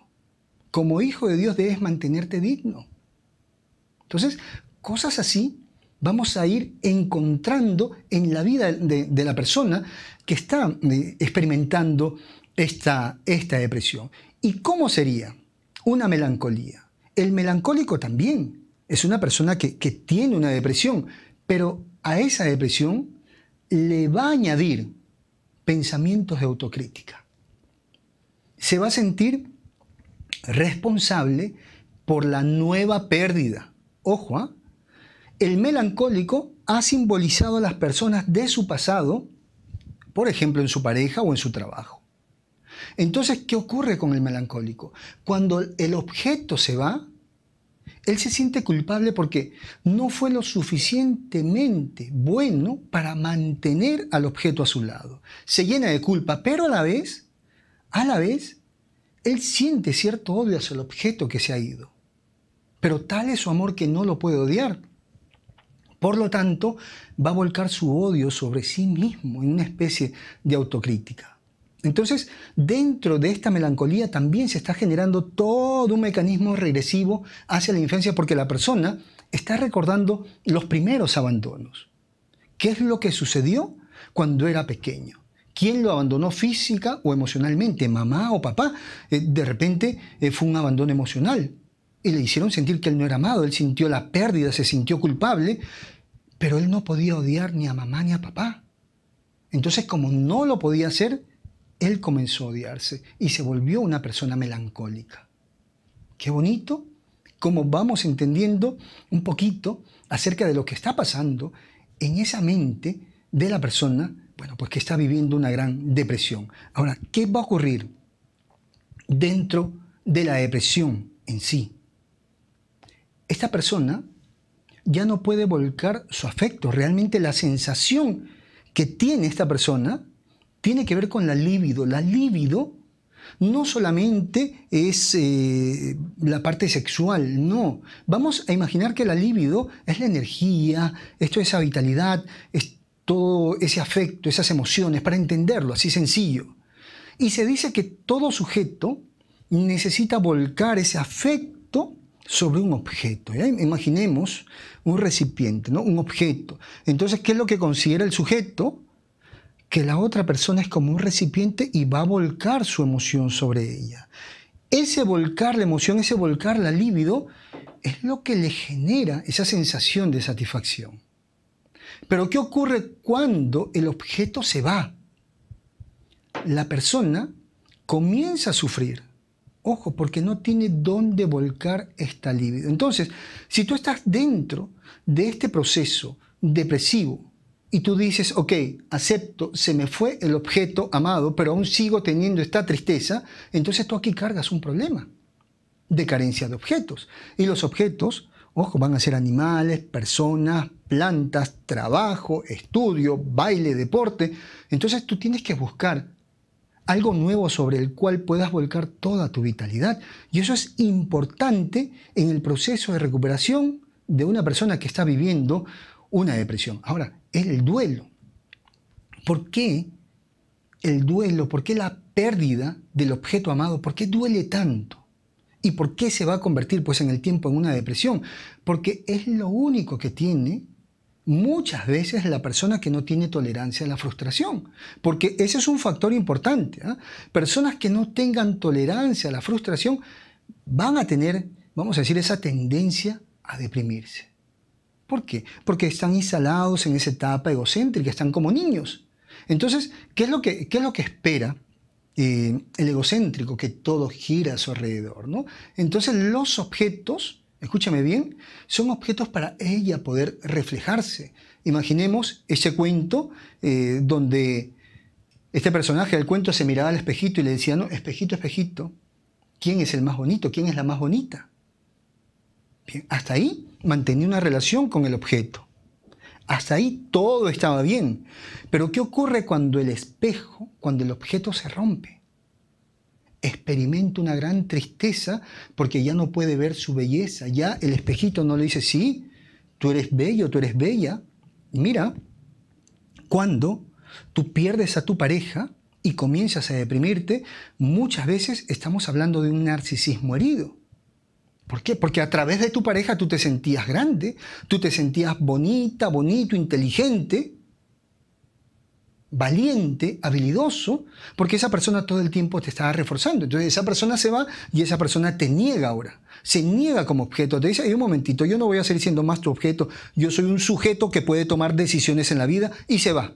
Como hijo de Dios debes mantenerte digno. Entonces, cosas así vamos a ir encontrando en la vida de, la persona que está eh, experimentando esta, esta depresión. ¿Y cómo sería? Una melancolía. El melancólico también es una persona que, que tiene una depresión, pero a esa depresión le va a añadir pensamientos de autocrítica. Se va a sentir responsable por la nueva pérdida. Ojo, ¿ah? el melancólico ha simbolizado a las personas de su pasado, por ejemplo, en su pareja o en su trabajo. Entonces, ¿qué ocurre con el melancólico? Cuando el objeto se va, él se siente culpable porque no fue lo suficientemente bueno para mantener al objeto a su lado. Se llena de culpa, pero a la vez, a la vez, él siente cierto odio hacia el objeto que se ha ido. Pero tal es su amor que no lo puede odiar. Por lo tanto, va a volcar su odio sobre sí mismo en una especie de autocrítica. Entonces, dentro de esta melancolía también se está generando todo un mecanismo regresivo hacia la infancia porque la persona está recordando los primeros abandonos. ¿Qué es lo que sucedió cuando era pequeño? ¿Quién lo abandonó física o emocionalmente? ¿Mamá o papá? Eh, de repente eh, fue un abandono emocional y le hicieron sentir que él no era amado, él sintió la pérdida, se sintió culpable, pero él no podía odiar ni a mamá ni a papá. Entonces, como no lo podía hacer, él comenzó a odiarse y se volvió una persona melancólica. Qué bonito como vamos entendiendo un poquito acerca de lo que está pasando en esa mente de la persona, bueno, pues que está viviendo una gran depresión. Ahora, ¿qué va a ocurrir dentro de la depresión en sí? Esta persona ya no puede volcar su afecto, realmente la sensación que tiene esta persona tiene que ver con la libido. La libido no solamente es eh, la parte sexual, no. Vamos a imaginar que la libido es la energía, esto es esa vitalidad, es todo ese afecto, esas emociones, para entenderlo, así sencillo. Y se dice que todo sujeto necesita volcar ese afecto sobre un objeto. Imaginemos un recipiente, ¿no? un objeto. Entonces, ¿qué es lo que considera el sujeto? que la otra persona es como un recipiente y va a volcar su emoción sobre ella. Ese volcar la emoción, ese volcar la libido, es lo que le genera esa sensación de satisfacción. Pero ¿qué ocurre cuando el objeto se va? La persona comienza a sufrir. Ojo, porque no tiene dónde volcar esta libido. Entonces, si tú estás dentro de este proceso depresivo, y tú dices, ok, acepto, se me fue el objeto amado, pero aún sigo teniendo esta tristeza, entonces tú aquí cargas un problema de carencia de objetos. Y los objetos, ojo, van a ser animales, personas, plantas, trabajo, estudio, baile, deporte. Entonces tú tienes que buscar algo nuevo sobre el cual puedas volcar toda tu vitalidad. Y eso es importante en el proceso de recuperación de una persona que está viviendo una depresión. Ahora, es el duelo. ¿Por qué el duelo, por qué la pérdida del objeto amado, por qué duele tanto? ¿Y por qué se va a convertir pues en el tiempo en una depresión? Porque es lo único que tiene muchas veces la persona que no tiene tolerancia a la frustración, porque ese es un factor importante. ¿ah? Personas que no tengan tolerancia a la frustración van a tener, vamos a decir, esa tendencia a deprimirse. ¿Por qué? Porque están instalados en esa etapa egocéntrica, están como niños. Entonces, ¿qué es lo que, espera eh, el egocéntrico? Que todo gira a su alrededor, ¿no? Entonces, los objetos, escúchame bien, son objetos para ella poder reflejarse. Imaginemos ese cuento eh, donde este personaje del cuento se miraba al espejito y le decía, no, espejito, espejito, ¿quién es el más bonito? ¿Quién es la más bonita? Bien, hasta ahí mantenía una relación con el objeto. Hasta ahí todo estaba bien. Pero ¿qué ocurre cuando el espejo, cuando el objeto se rompe? Experimenta una gran tristeza porque ya no puede ver su belleza. Ya el espejito no le dice, sí, tú eres bello, tú eres bella. mira, cuando tú pierdes a tu pareja y comienzas a deprimirte, muchas veces estamos hablando de un narcisismo herido ¿Por qué? Porque a través de tu pareja tú te sentías grande, tú te sentías bonita, bonito, inteligente, valiente, habilidoso, porque esa persona todo el tiempo te estaba reforzando. Entonces esa persona se va y esa persona te niega ahora, se niega como objeto, te dice, hay un momentito, yo no voy a seguir siendo más tu objeto, yo soy un sujeto que puede tomar decisiones en la vida y se va.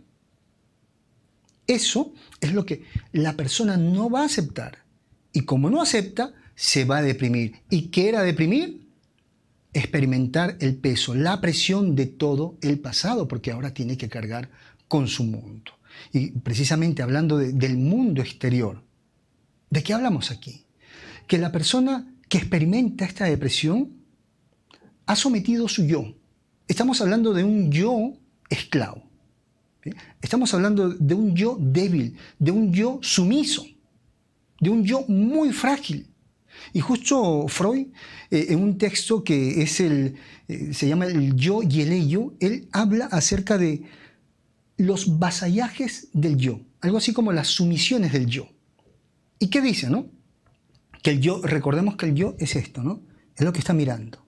Eso es lo que la persona no va a aceptar. Y como no acepta, se va a deprimir. ¿Y qué era deprimir? Experimentar el peso, la presión de todo el pasado, porque ahora tiene que cargar con su mundo. Y precisamente hablando del mundo exterior, ¿de qué hablamos aquí? Que la persona que experimenta esta depresión ha sometido su yo. Estamos hablando de un yo esclavo. Estamos hablando de un yo débil, de un yo sumiso, de un yo muy frágil, y justo Freud, eh, en un texto que es el, eh, se llama el yo y el ello, él habla acerca de los vasallajes del yo, algo así como las sumisiones del yo. ¿Y qué dice, no? Que el yo, recordemos que el yo es esto, ¿no? Es lo que está mirando.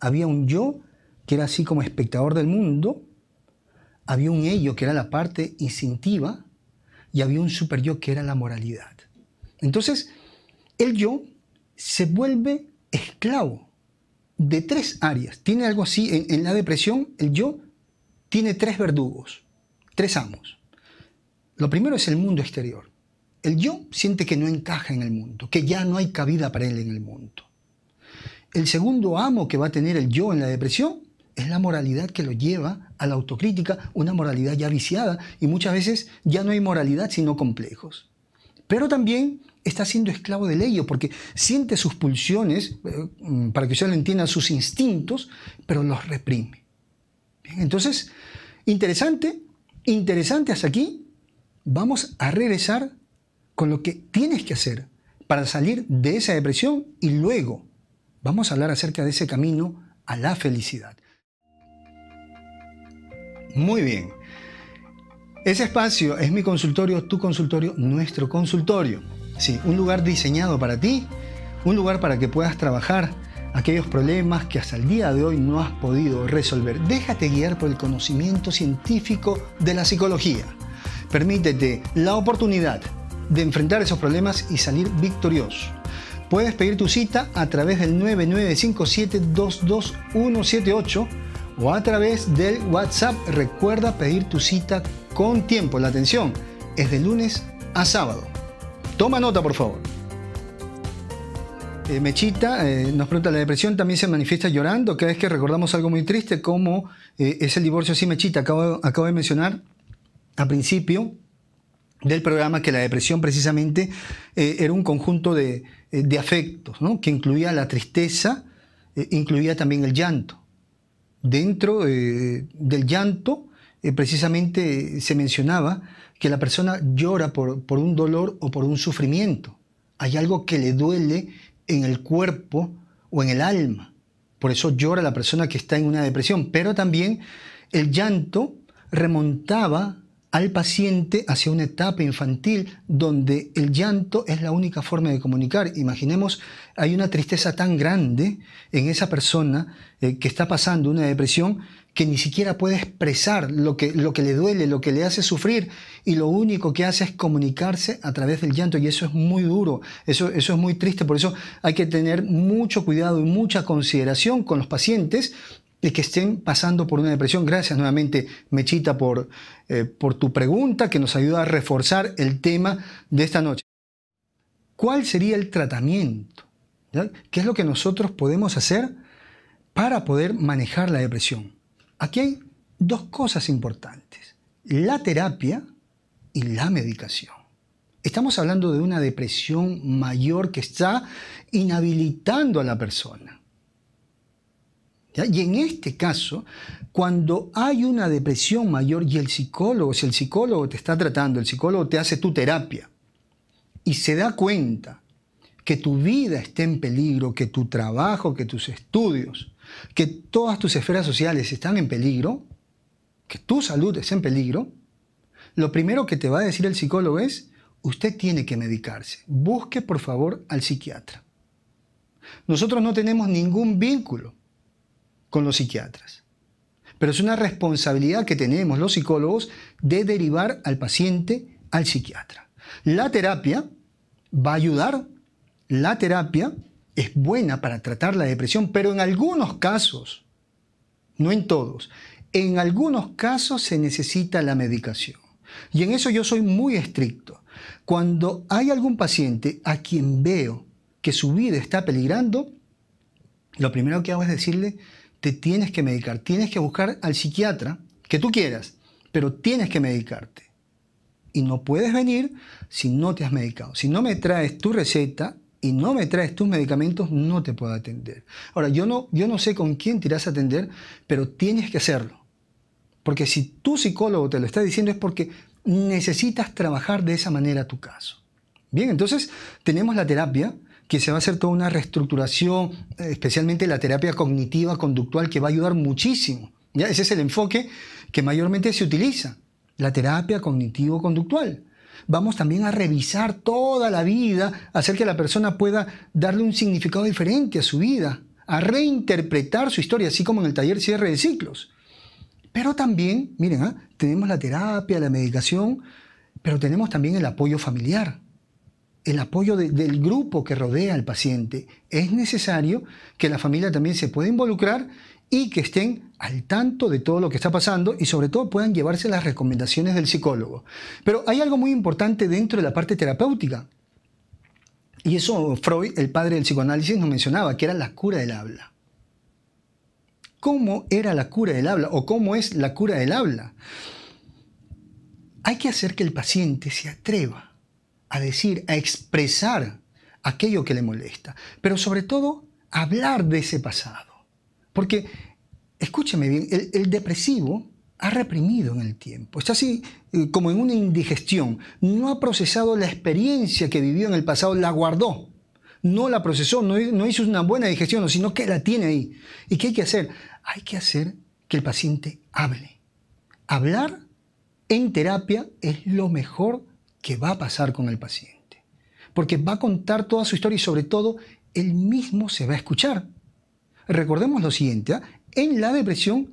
Había un yo que era así como espectador del mundo, había un ello que era la parte instintiva y había un super yo que era la moralidad. Entonces, el yo se vuelve esclavo de tres áreas. Tiene algo así, en, la depresión el yo tiene tres verdugos, tres amos. Lo primero es el mundo exterior. El yo siente que no encaja en el mundo, que ya no hay cabida para él en el mundo. El segundo amo que va a tener el yo en la depresión es la moralidad que lo lleva a la autocrítica, una moralidad ya viciada y muchas veces ya no hay moralidad sino complejos pero también está siendo esclavo de ello, porque siente sus pulsiones, eh, mm, para que usted lo entiendan, sus instintos, pero los reprime. entonces, interesante, interesante hasta aquí. Vamos a regresar con lo que tienes que hacer para salir de esa depresión y luego vamos a hablar acerca de ese camino a la felicidad. Muy bien. Ese espacio es mi consultorio, tu consultorio, nuestro consultorio. Sí, un lugar diseñado para ti, un lugar para que puedas trabajar aquellos problemas que hasta el día de hoy no has podido resolver. Déjate guiar por el conocimiento científico de la psicología. Permítete la oportunidad de enfrentar esos problemas y salir victorioso. Puedes pedir tu cita a través del 9957-22178 o a través del WhatsApp. Recuerda pedir tu cita con tiempo. La atención es de lunes a sábado. Toma nota, por favor. Eh, Mechita eh, nos pregunta, ¿la depresión también se manifiesta llorando? Cada vez que recordamos algo muy triste, como eh, es el divorcio, así, Mechita, acabo, de mencionar a principio del programa que la depresión precisamente era un conjunto de, de afectos, ¿no? que incluía la tristeza, incluía también el llanto dentro eh, del llanto, eh, precisamente se mencionaba que la persona llora por, por, un dolor o por un sufrimiento. Hay algo que le duele en el cuerpo o en el alma. Por eso llora la persona que está en una depresión. Pero también el llanto remontaba al paciente hacia una etapa infantil donde el llanto es la única forma de comunicar. Imaginemos, hay una tristeza tan grande en esa persona eh, que está pasando una depresión que ni siquiera puede expresar lo que, lo que le duele, lo que le hace sufrir, y lo único que hace es comunicarse a través del llanto, y eso es muy duro, eso, eso es muy triste, por eso hay que tener mucho cuidado y mucha consideración con los pacientes de que estén pasando por una depresión. Gracias nuevamente, Mechita, eh, por, tu pregunta que nos ayuda a reforzar el tema de esta noche. ¿Cuál sería el tratamiento? ¿Qué es lo que nosotros podemos hacer para poder manejar la depresión? Aquí hay dos cosas importantes, la terapia y la medicación. Estamos hablando de una depresión mayor que está inhabilitando a la persona. Y en este caso, cuando hay una depresión mayor y el psicólogo, si el psicólogo te está tratando, el psicólogo te hace tu terapia y se da cuenta que tu vida está en peligro, que tu trabajo, que tus estudios, que todas tus esferas sociales están en peligro, que tu salud está en peligro, lo primero que te va a decir el psicólogo es, usted tiene que medicarse, busque por favor al psiquiatra. Nosotros no tenemos ningún vínculo con los psiquiatras. Pero es una responsabilidad que tenemos los psicólogos de derivar al paciente al psiquiatra. La terapia va a ayudar, la terapia es buena para tratar la depresión, pero en algunos casos, no en todos, en algunos casos se necesita la medicación. Y en eso yo soy muy estricto. Cuando hay algún paciente a quien veo que su vida está peligrando, lo primero que hago es decirle, te tienes que medicar, tienes que buscar al psiquiatra que tú quieras, pero tienes que medicarte. Y no puedes venir si no te has medicado. Si no me traes tu receta y no me traes tus medicamentos, no te puedo atender. Ahora, yo no, yo no sé con quién te irás a atender, pero tienes que hacerlo. Porque si tu psicólogo te lo está diciendo es porque necesitas trabajar de esa manera tu caso. Bien, entonces tenemos la terapia, que se va a hacer toda una reestructuración, eh, especialmente la terapia cognitiva conductual, que va a ayudar muchísimo. Ese es el enfoque que mayormente se utiliza, la terapia cognitivo-conductual. Vamos también a revisar toda la vida, hacer que la persona pueda darle un significado diferente a su vida, a reinterpretar su historia, así como en el taller cierre de ciclos. Pero también, miren, ¿ah? tenemos la terapia, la medicación, pero tenemos también el apoyo familiar el apoyo del grupo que rodea al paciente. Es necesario que la familia también se pueda involucrar y que estén al tanto de todo lo que está pasando y sobre todo puedan llevarse las recomendaciones del psicólogo. Pero hay algo muy importante dentro de la parte terapéutica. Y eso Freud, el padre del psicoanálisis, nos mencionaba, que era la cura del habla. ¿Cómo era la cura del habla o cómo es la cura del habla? Hay que hacer que el paciente se atreva a decir, a expresar aquello que le molesta, pero sobre todo hablar de ese pasado. Porque, escúcheme bien, el, depresivo ha reprimido en el tiempo, está así eh, como en una indigestión, no ha procesado la experiencia que vivió en el pasado, la guardó, no la procesó, no, no hizo una buena digestión, sino que la tiene ahí. ¿Y qué hay que hacer? Hay que hacer que el paciente hable. Hablar en terapia es lo mejor que va a pasar con el paciente. Porque va a contar toda su historia y sobre todo, él mismo se va a escuchar. Recordemos lo siguiente, ¿ah? en la depresión,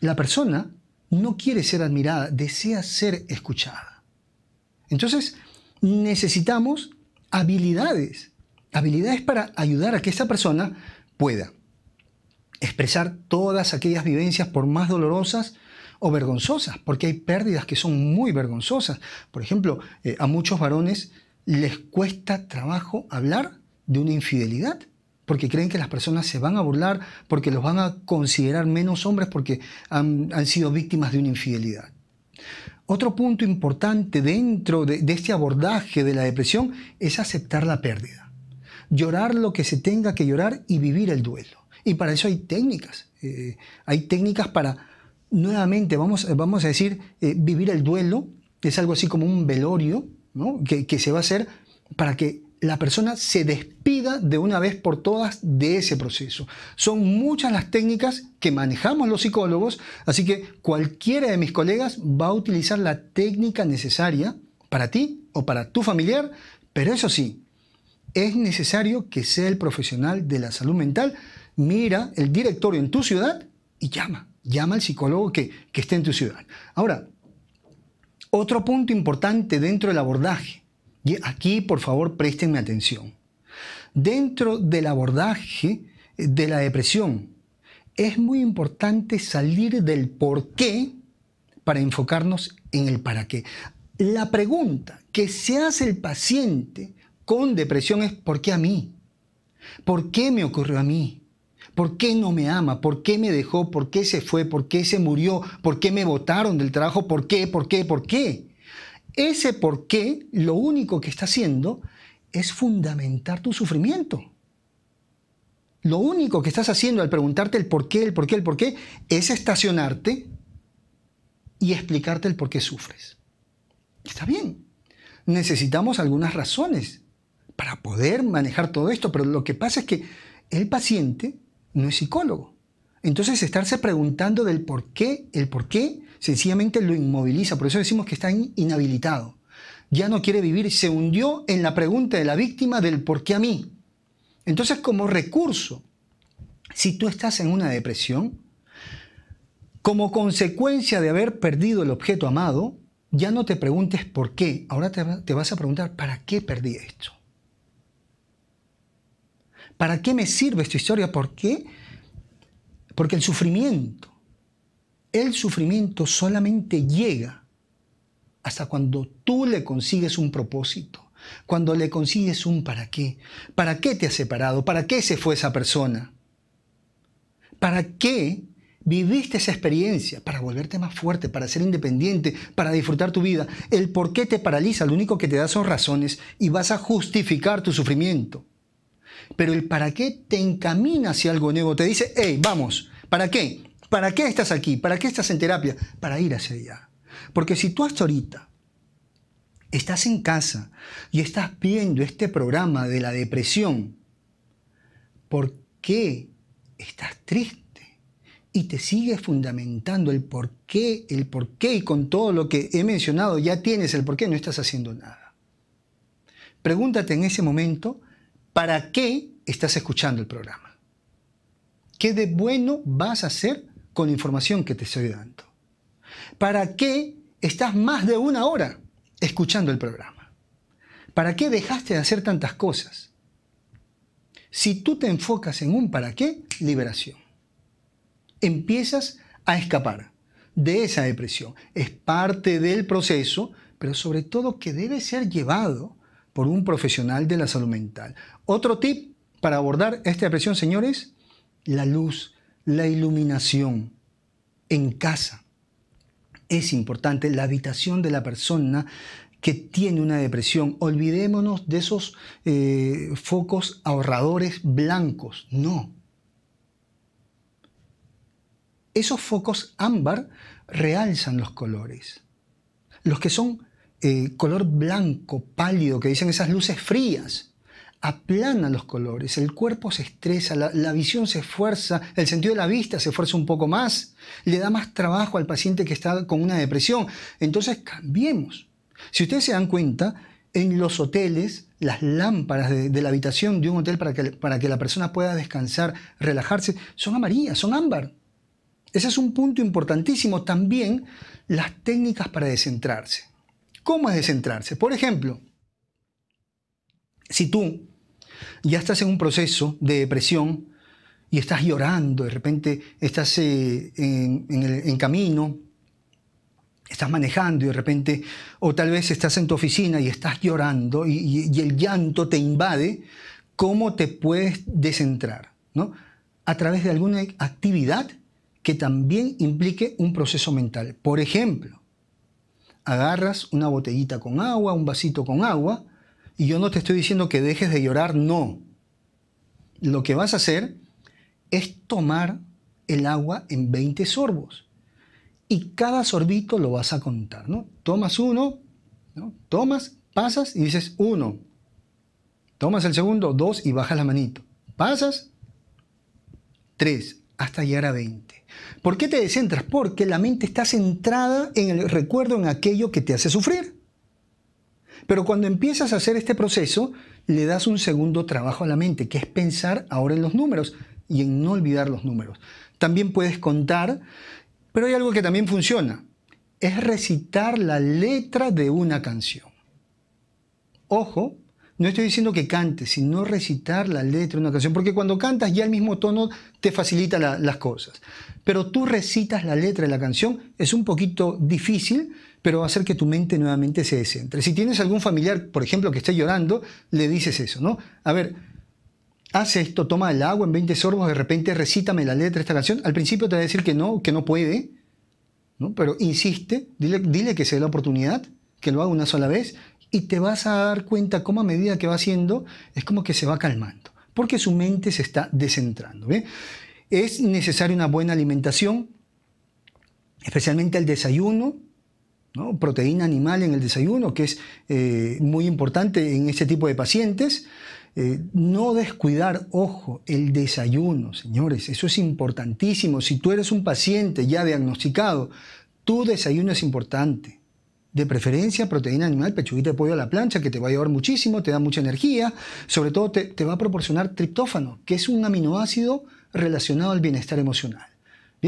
la persona no quiere ser admirada, desea ser escuchada. Entonces, necesitamos habilidades, habilidades para ayudar a que esa persona pueda expresar todas aquellas vivencias, por más dolorosas, o vergonzosas, porque hay pérdidas que son muy vergonzosas. Por ejemplo, eh, a muchos varones les cuesta trabajo hablar de una infidelidad, porque creen que las personas se van a burlar, porque los van a considerar menos hombres porque han, sido víctimas de una infidelidad. Otro punto importante dentro de, este abordaje de la depresión es aceptar la pérdida, llorar lo que se tenga que llorar y vivir el duelo. Y para eso hay técnicas. Eh, hay técnicas para nuevamente vamos, eh, vamos a decir, eh, vivir el duelo, es algo así como un velorio, que se va a hacer para que la persona se despida de una vez por todas de ese proceso. Son muchas las técnicas que manejamos los psicólogos, así que cualquiera de mis colegas va a utilizar la técnica necesaria para ti o para tu familiar, pero eso sí, es necesario que sea el profesional de la salud mental. Mira el directorio en tu ciudad y llama llama al psicólogo que, esté en tu ciudad. Ahora, otro punto importante dentro del abordaje, y aquí por favor préstenme atención, dentro del abordaje eh, de la depresión, es muy importante salir del por qué para enfocarnos en el para qué. La pregunta que se hace el paciente con depresión es ¿por qué a mí? ¿Por qué me ocurrió a mí? ¿Por qué no me ama? ¿Por qué me dejó? ¿Por qué se fue? ¿Por qué se murió? ¿Por qué me votaron del trabajo? ¿Por qué? ¿Por qué? ¿Por qué? Ese por qué lo único que está haciendo es fundamentar tu sufrimiento. Lo único que estás haciendo al preguntarte el por qué, el por qué, el por qué, es estacionarte y explicarte el por qué sufres. Está bien. Necesitamos algunas razones para poder manejar todo esto, pero lo que pasa es que el paciente no es psicólogo. Entonces estarse preguntando del por qué, el por qué, sencillamente lo inmoviliza. Por eso decimos que está inhabilitado. Ya no quiere vivir, se hundió en la pregunta de la víctima del por qué a mí. Entonces como recurso, si tú estás en una depresión, como consecuencia de haber perdido el objeto amado, ya no te preguntes por qué, ahora te, vas a preguntar para qué perdí esto. ¿Para qué me sirve esta historia? ¿Por qué? Porque el sufrimiento, el sufrimiento solamente llega hasta cuando tú le consigues un propósito, cuando le consigues un para qué. ¿Para qué te has separado? ¿Para qué se fue esa persona? ¿Para qué viviste esa experiencia? Para volverte más fuerte, para ser independiente, para disfrutar tu vida. El por qué te paraliza, lo único que te da son razones y vas a justificar tu sufrimiento. Pero el para qué te encamina hacia algo nuevo, te dice, hey, vamos, ¿para qué? ¿Para qué estás aquí? ¿Para qué estás en terapia? Para ir hacia allá. Porque si tú hasta ahorita estás en casa y estás viendo este programa de la depresión, ¿por qué estás triste? Y te sigues fundamentando el por qué, el por qué y con todo lo que he mencionado ya tienes el por qué, no estás haciendo nada. Pregúntate en ese momento ¿Para qué estás escuchando el programa? ¿Qué de bueno vas a hacer con la información que te estoy dando? ¿Para qué estás más de una hora escuchando el programa? ¿Para qué dejaste de hacer tantas cosas? Si tú te enfocas en un para qué, liberación. Empiezas a escapar de esa depresión. Es parte del proceso, pero sobre todo que debe ser llevado por un profesional de la salud mental, otro tip para abordar esta depresión, señores, la luz, la iluminación en casa. Es importante la habitación de la persona que tiene una depresión. Olvidémonos de esos eh, focos ahorradores blancos. No. Esos focos ámbar realzan los colores. Los que son eh, color blanco, pálido, que dicen esas luces frías, aplana los colores, el cuerpo se estresa, la, visión se esfuerza, el sentido de la vista se esfuerza un poco más, le da más trabajo al paciente que está con una depresión. Entonces cambiemos. Si ustedes se dan cuenta, en los hoteles, las lámparas de, la habitación de un hotel para que, para que la persona pueda descansar, relajarse, son amarillas, son ámbar. Ese es un punto importantísimo. También las técnicas para descentrarse. ¿Cómo es descentrarse? Por ejemplo, si tú ya estás en un proceso de depresión y estás llorando, de repente estás eh, en, camino, estás manejando y de repente, o tal vez estás en tu oficina y estás llorando y, el llanto te invade, ¿cómo te puedes descentrar? A través de alguna actividad que también implique un proceso mental. Por ejemplo, agarras una botellita con agua, un vasito con agua, y yo no te estoy diciendo que dejes de llorar, no. Lo que vas a hacer es tomar el agua en 20 sorbos. Y cada sorbito lo vas a contar, ¿no? Tomas uno, ¿no? tomas, pasas y dices uno. Tomas el segundo, dos y bajas la manito. Pasas, tres, hasta llegar a 20. ¿Por qué te descentras? Porque la mente está centrada en el recuerdo, en aquello que te hace sufrir. Pero cuando empiezas a hacer este proceso, le das un segundo trabajo a la mente, que es pensar ahora en los números y en no olvidar los números. También puedes contar, pero hay algo que también funciona. Es recitar la letra de una canción. Ojo, no estoy diciendo que cantes, sino recitar la letra de una canción, porque cuando cantas ya el mismo tono te facilita las cosas. Pero tú recitas la letra de la canción, es un poquito difícil, pero va a hacer que tu mente nuevamente se descentre. Si tienes algún familiar, por ejemplo, que esté llorando, le dices eso, ¿no? A ver, haz esto, toma el agua en 20 sorbos, de repente recítame la letra de esta canción. Al principio te va a decir que no, que no puede, ¿no? Pero insiste, dile, que se dé la oportunidad, que lo haga una sola vez, y te vas a dar cuenta cómo a medida que va haciendo, es como que se va calmando, porque su mente se está descentrando, ¿bien? Es necesaria una buena alimentación, especialmente el desayuno, proteína animal en el desayuno, que es eh, muy importante en este tipo de pacientes. Eh, no descuidar, ojo, el desayuno, señores, eso es importantísimo. Si tú eres un paciente ya diagnosticado, tu desayuno es importante. De preferencia, proteína animal, pechuguita de pollo a la plancha, que te va a llevar muchísimo, te da mucha energía, sobre todo te va a proporcionar triptófano, que es un aminoácido relacionado al bienestar emocional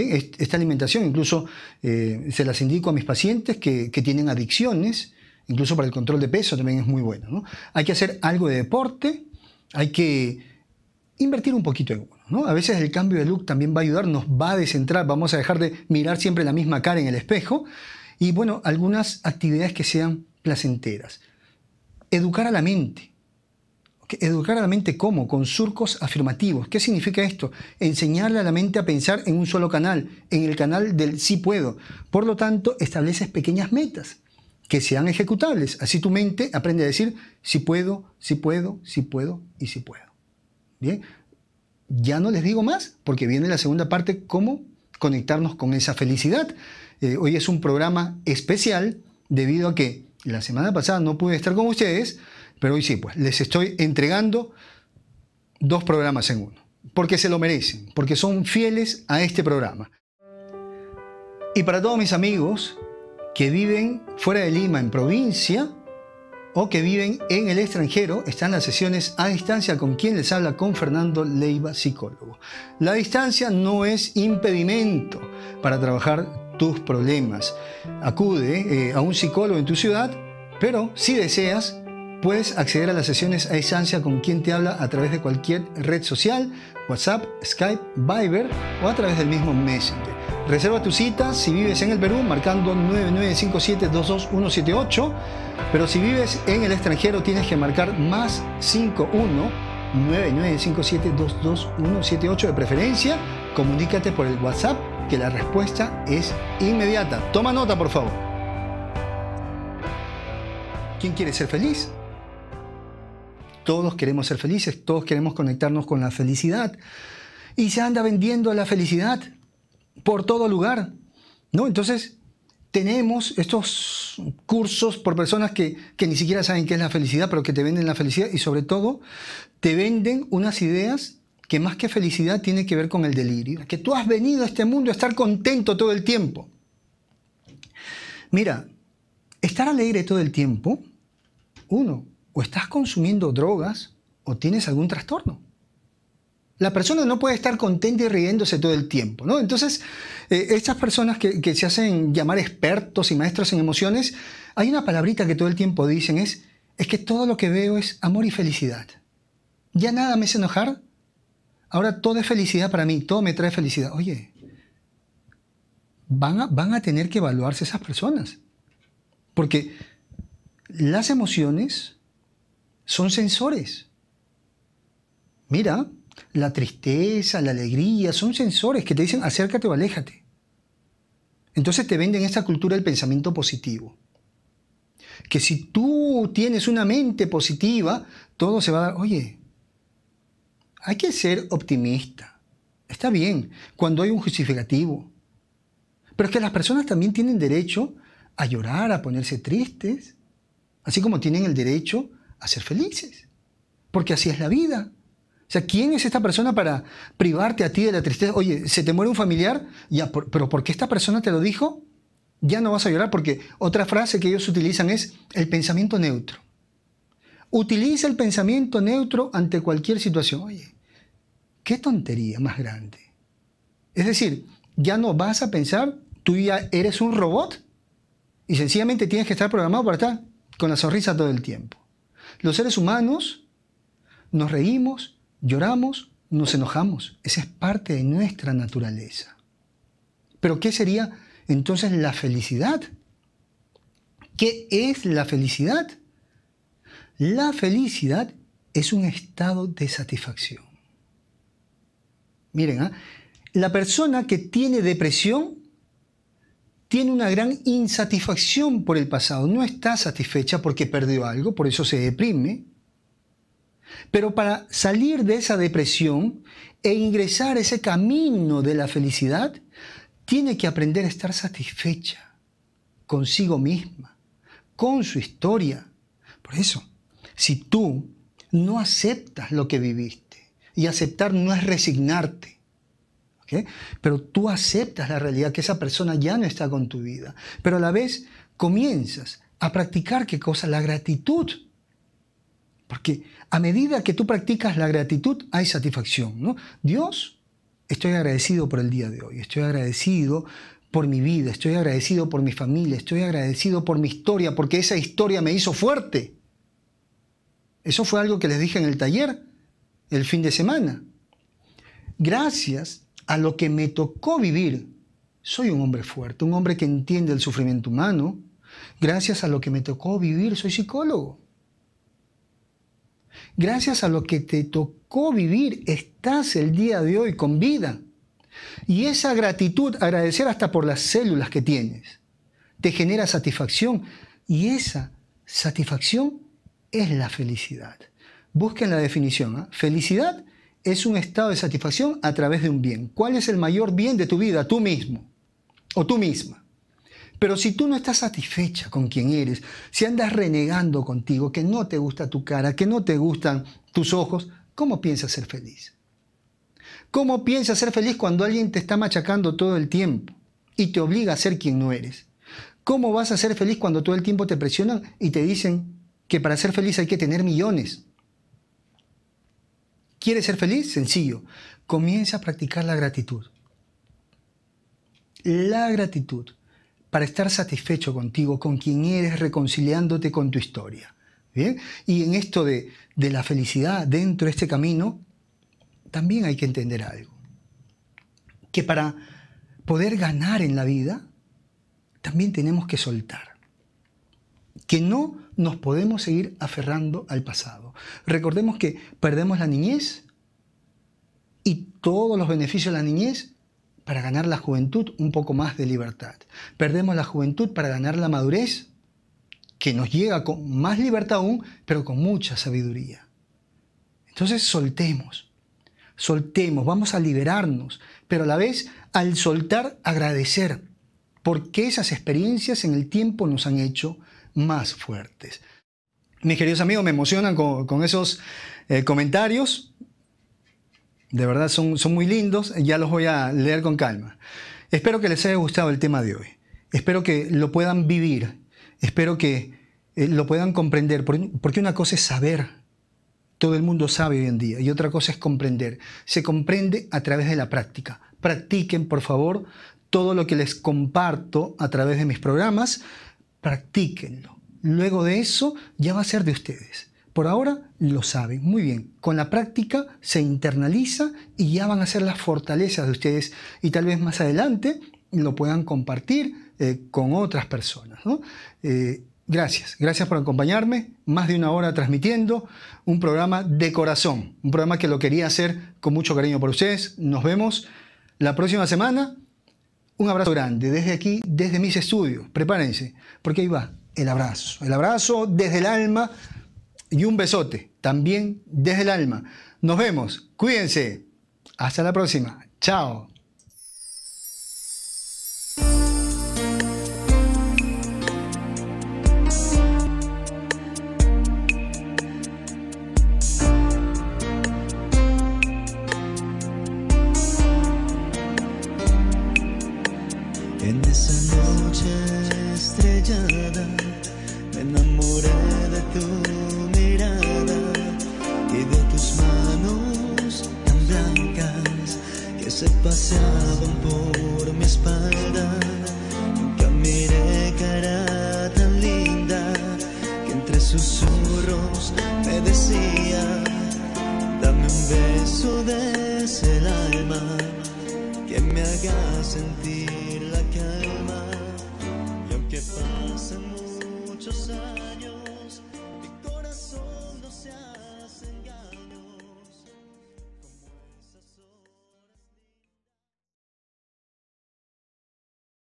esta alimentación incluso eh, se las indico a mis pacientes que, tienen adicciones, incluso para el control de peso también es muy bueno. Hay que hacer algo de deporte, hay que invertir un poquito en uno. ¿no? A veces el cambio de look también va a ayudar, nos va a descentrar, vamos a dejar de mirar siempre la misma cara en el espejo. Y bueno, algunas actividades que sean placenteras. Educar a la mente. Educar a la mente cómo? Con surcos afirmativos. ¿Qué significa esto? Enseñarle a la mente a pensar en un solo canal, en el canal del sí puedo. Por lo tanto, estableces pequeñas metas que sean ejecutables. Así tu mente aprende a decir sí puedo, sí puedo, sí puedo y sí puedo. Bien, ya no les digo más porque viene la segunda parte, cómo conectarnos con esa felicidad. Eh, hoy es un programa especial debido a que la semana pasada no pude estar con ustedes pero hoy sí, pues les estoy entregando dos programas en uno, porque se lo merecen, porque son fieles a este programa. Y para todos mis amigos que viven fuera de Lima, en provincia, o que viven en el extranjero, están las sesiones a distancia con quien les habla, con Fernando Leiva, psicólogo. La distancia no es impedimento para trabajar tus problemas. Acude eh, a un psicólogo en tu ciudad, pero si deseas, Puedes acceder a las sesiones a distancia con quien te habla a través de cualquier red social, WhatsApp, Skype, Viber o a través del mismo Messenger. Reserva tu cita si vives en el Perú marcando 9957-22178, pero si vives en el extranjero tienes que marcar más 51 9957-22178 de preferencia, comunícate por el WhatsApp que la respuesta es inmediata. Toma nota, por favor. ¿Quién quiere ser feliz? Todos queremos ser felices, todos queremos conectarnos con la felicidad. Y se anda vendiendo la felicidad por todo lugar. ¿no? Entonces, tenemos estos cursos por personas que, ni siquiera saben qué es la felicidad, pero que te venden la felicidad y sobre todo te venden unas ideas que más que felicidad tiene que ver con el delirio. Que tú has venido a este mundo a estar contento todo el tiempo. Mira, estar alegre todo el tiempo, uno, o estás consumiendo drogas o tienes algún trastorno. La persona no puede estar contenta y riéndose todo el tiempo, ¿no? Entonces, eh, estas personas que, se hacen llamar expertos y maestros en emociones, hay una palabrita que todo el tiempo dicen es, es que todo lo que veo es amor y felicidad. Ya nada me hace enojar, ahora todo es felicidad para mí, todo me trae felicidad. Oye, van van a tener que evaluarse esas personas, porque las emociones son sensores. Mira, la tristeza, la alegría, son sensores que te dicen acércate o aléjate. Entonces te venden esa cultura del pensamiento positivo. Que si tú tienes una mente positiva, todo se va a dar, oye, hay que ser optimista. Está bien, cuando hay un justificativo. Pero es que las personas también tienen derecho a llorar, a ponerse tristes, así como tienen el derecho a ser felices, porque así es la vida. O sea, ¿quién es esta persona para privarte a ti de la tristeza? Oye, se te muere un familiar, pero porque esta persona te lo dijo, ya no vas a llorar, porque otra frase que ellos utilizan es el pensamiento neutro. Utiliza el pensamiento neutro ante cualquier situación. Oye, qué tontería más grande. Es decir, ya no vas a pensar, tú ya eres un robot y sencillamente tienes que estar programado para estar con la sonrisa todo el tiempo. Los seres humanos nos reímos, lloramos, nos enojamos. Esa es parte de nuestra naturaleza. Pero ¿qué sería entonces la felicidad? ¿Qué es la felicidad? La felicidad es un estado de satisfacción. Miren, ¿ah? la persona que tiene depresión tiene una gran insatisfacción por el pasado, no está satisfecha porque perdió algo, por eso se deprime. Pero para salir de esa depresión e ingresar a ese camino de la felicidad, tiene que aprender a estar satisfecha consigo misma, con su historia. Por eso, si tú no aceptas lo que viviste, y aceptar no es resignarte, pero tú aceptas la realidad que esa persona ya no está con tu vida. Pero a la vez comienzas a practicar qué cosa? La gratitud. Porque a medida que tú practicas la gratitud hay satisfacción. ¿no? Dios, estoy agradecido por el día de hoy, estoy agradecido por mi vida, estoy agradecido por mi familia, estoy agradecido por mi historia, porque esa historia me hizo fuerte. Eso fue algo que les dije en el taller el fin de semana. Gracias a lo que me tocó vivir, soy un hombre fuerte, un hombre que entiende el sufrimiento humano. Gracias a lo que me tocó vivir, soy psicólogo. Gracias a lo que te tocó vivir, estás el día de hoy con vida. Y esa gratitud, agradecer hasta por las células que tienes, te genera satisfacción. Y esa satisfacción es la felicidad. Busquen la definición. ¿ah? Felicidad es un estado de satisfacción a través de un bien. ¿Cuál es el mayor bien de tu vida? Tú mismo o tú misma. Pero si tú no estás satisfecha con quien eres, si andas renegando contigo, que no te gusta tu cara, que no te gustan tus ojos, ¿cómo piensas ser feliz? ¿Cómo piensas ser feliz cuando alguien te está machacando todo el tiempo y te obliga a ser quien no eres? ¿Cómo vas a ser feliz cuando todo el tiempo te presionan y te dicen que para ser feliz hay que tener millones? ¿Quieres ser feliz? Sencillo. Comienza a practicar la gratitud. La gratitud para estar satisfecho contigo, con quien eres, reconciliándote con tu historia. Y en esto de la felicidad dentro de este camino, también hay que entender algo. Que para poder ganar en la vida, también tenemos que soltar que no nos podemos seguir aferrando al pasado. Recordemos que perdemos la niñez y todos los beneficios de la niñez para ganar la juventud un poco más de libertad. Perdemos la juventud para ganar la madurez que nos llega con más libertad aún, pero con mucha sabiduría. Entonces soltemos, soltemos, vamos a liberarnos, pero a la vez al soltar agradecer, porque esas experiencias en el tiempo nos han hecho más fuertes. Mis queridos amigos, me emocionan con, esos eh, comentarios. De verdad son, son muy lindos. Ya los voy a leer con calma. Espero que les haya gustado el tema de hoy. Espero que lo puedan vivir. Espero que eh, lo puedan comprender. Porque una cosa es saber. Todo el mundo sabe hoy en día. Y otra cosa es comprender. Se comprende a través de la práctica. Practiquen, por favor, todo lo que les comparto a través de mis programas practíquenlo. Luego de eso ya va a ser de ustedes. Por ahora lo saben, muy bien. Con la práctica se internaliza y ya van a ser las fortalezas de ustedes y tal vez más adelante lo puedan compartir eh, con otras personas. Eh, gracias, gracias por acompañarme. Más de una hora transmitiendo un programa de corazón, un programa que lo quería hacer con mucho cariño por ustedes. Nos vemos la próxima semana un abrazo grande desde aquí, desde mis estudios. Prepárense, porque ahí va el abrazo. El abrazo desde el alma y un besote también desde el alma. Nos vemos, cuídense. Hasta la próxima. Chao.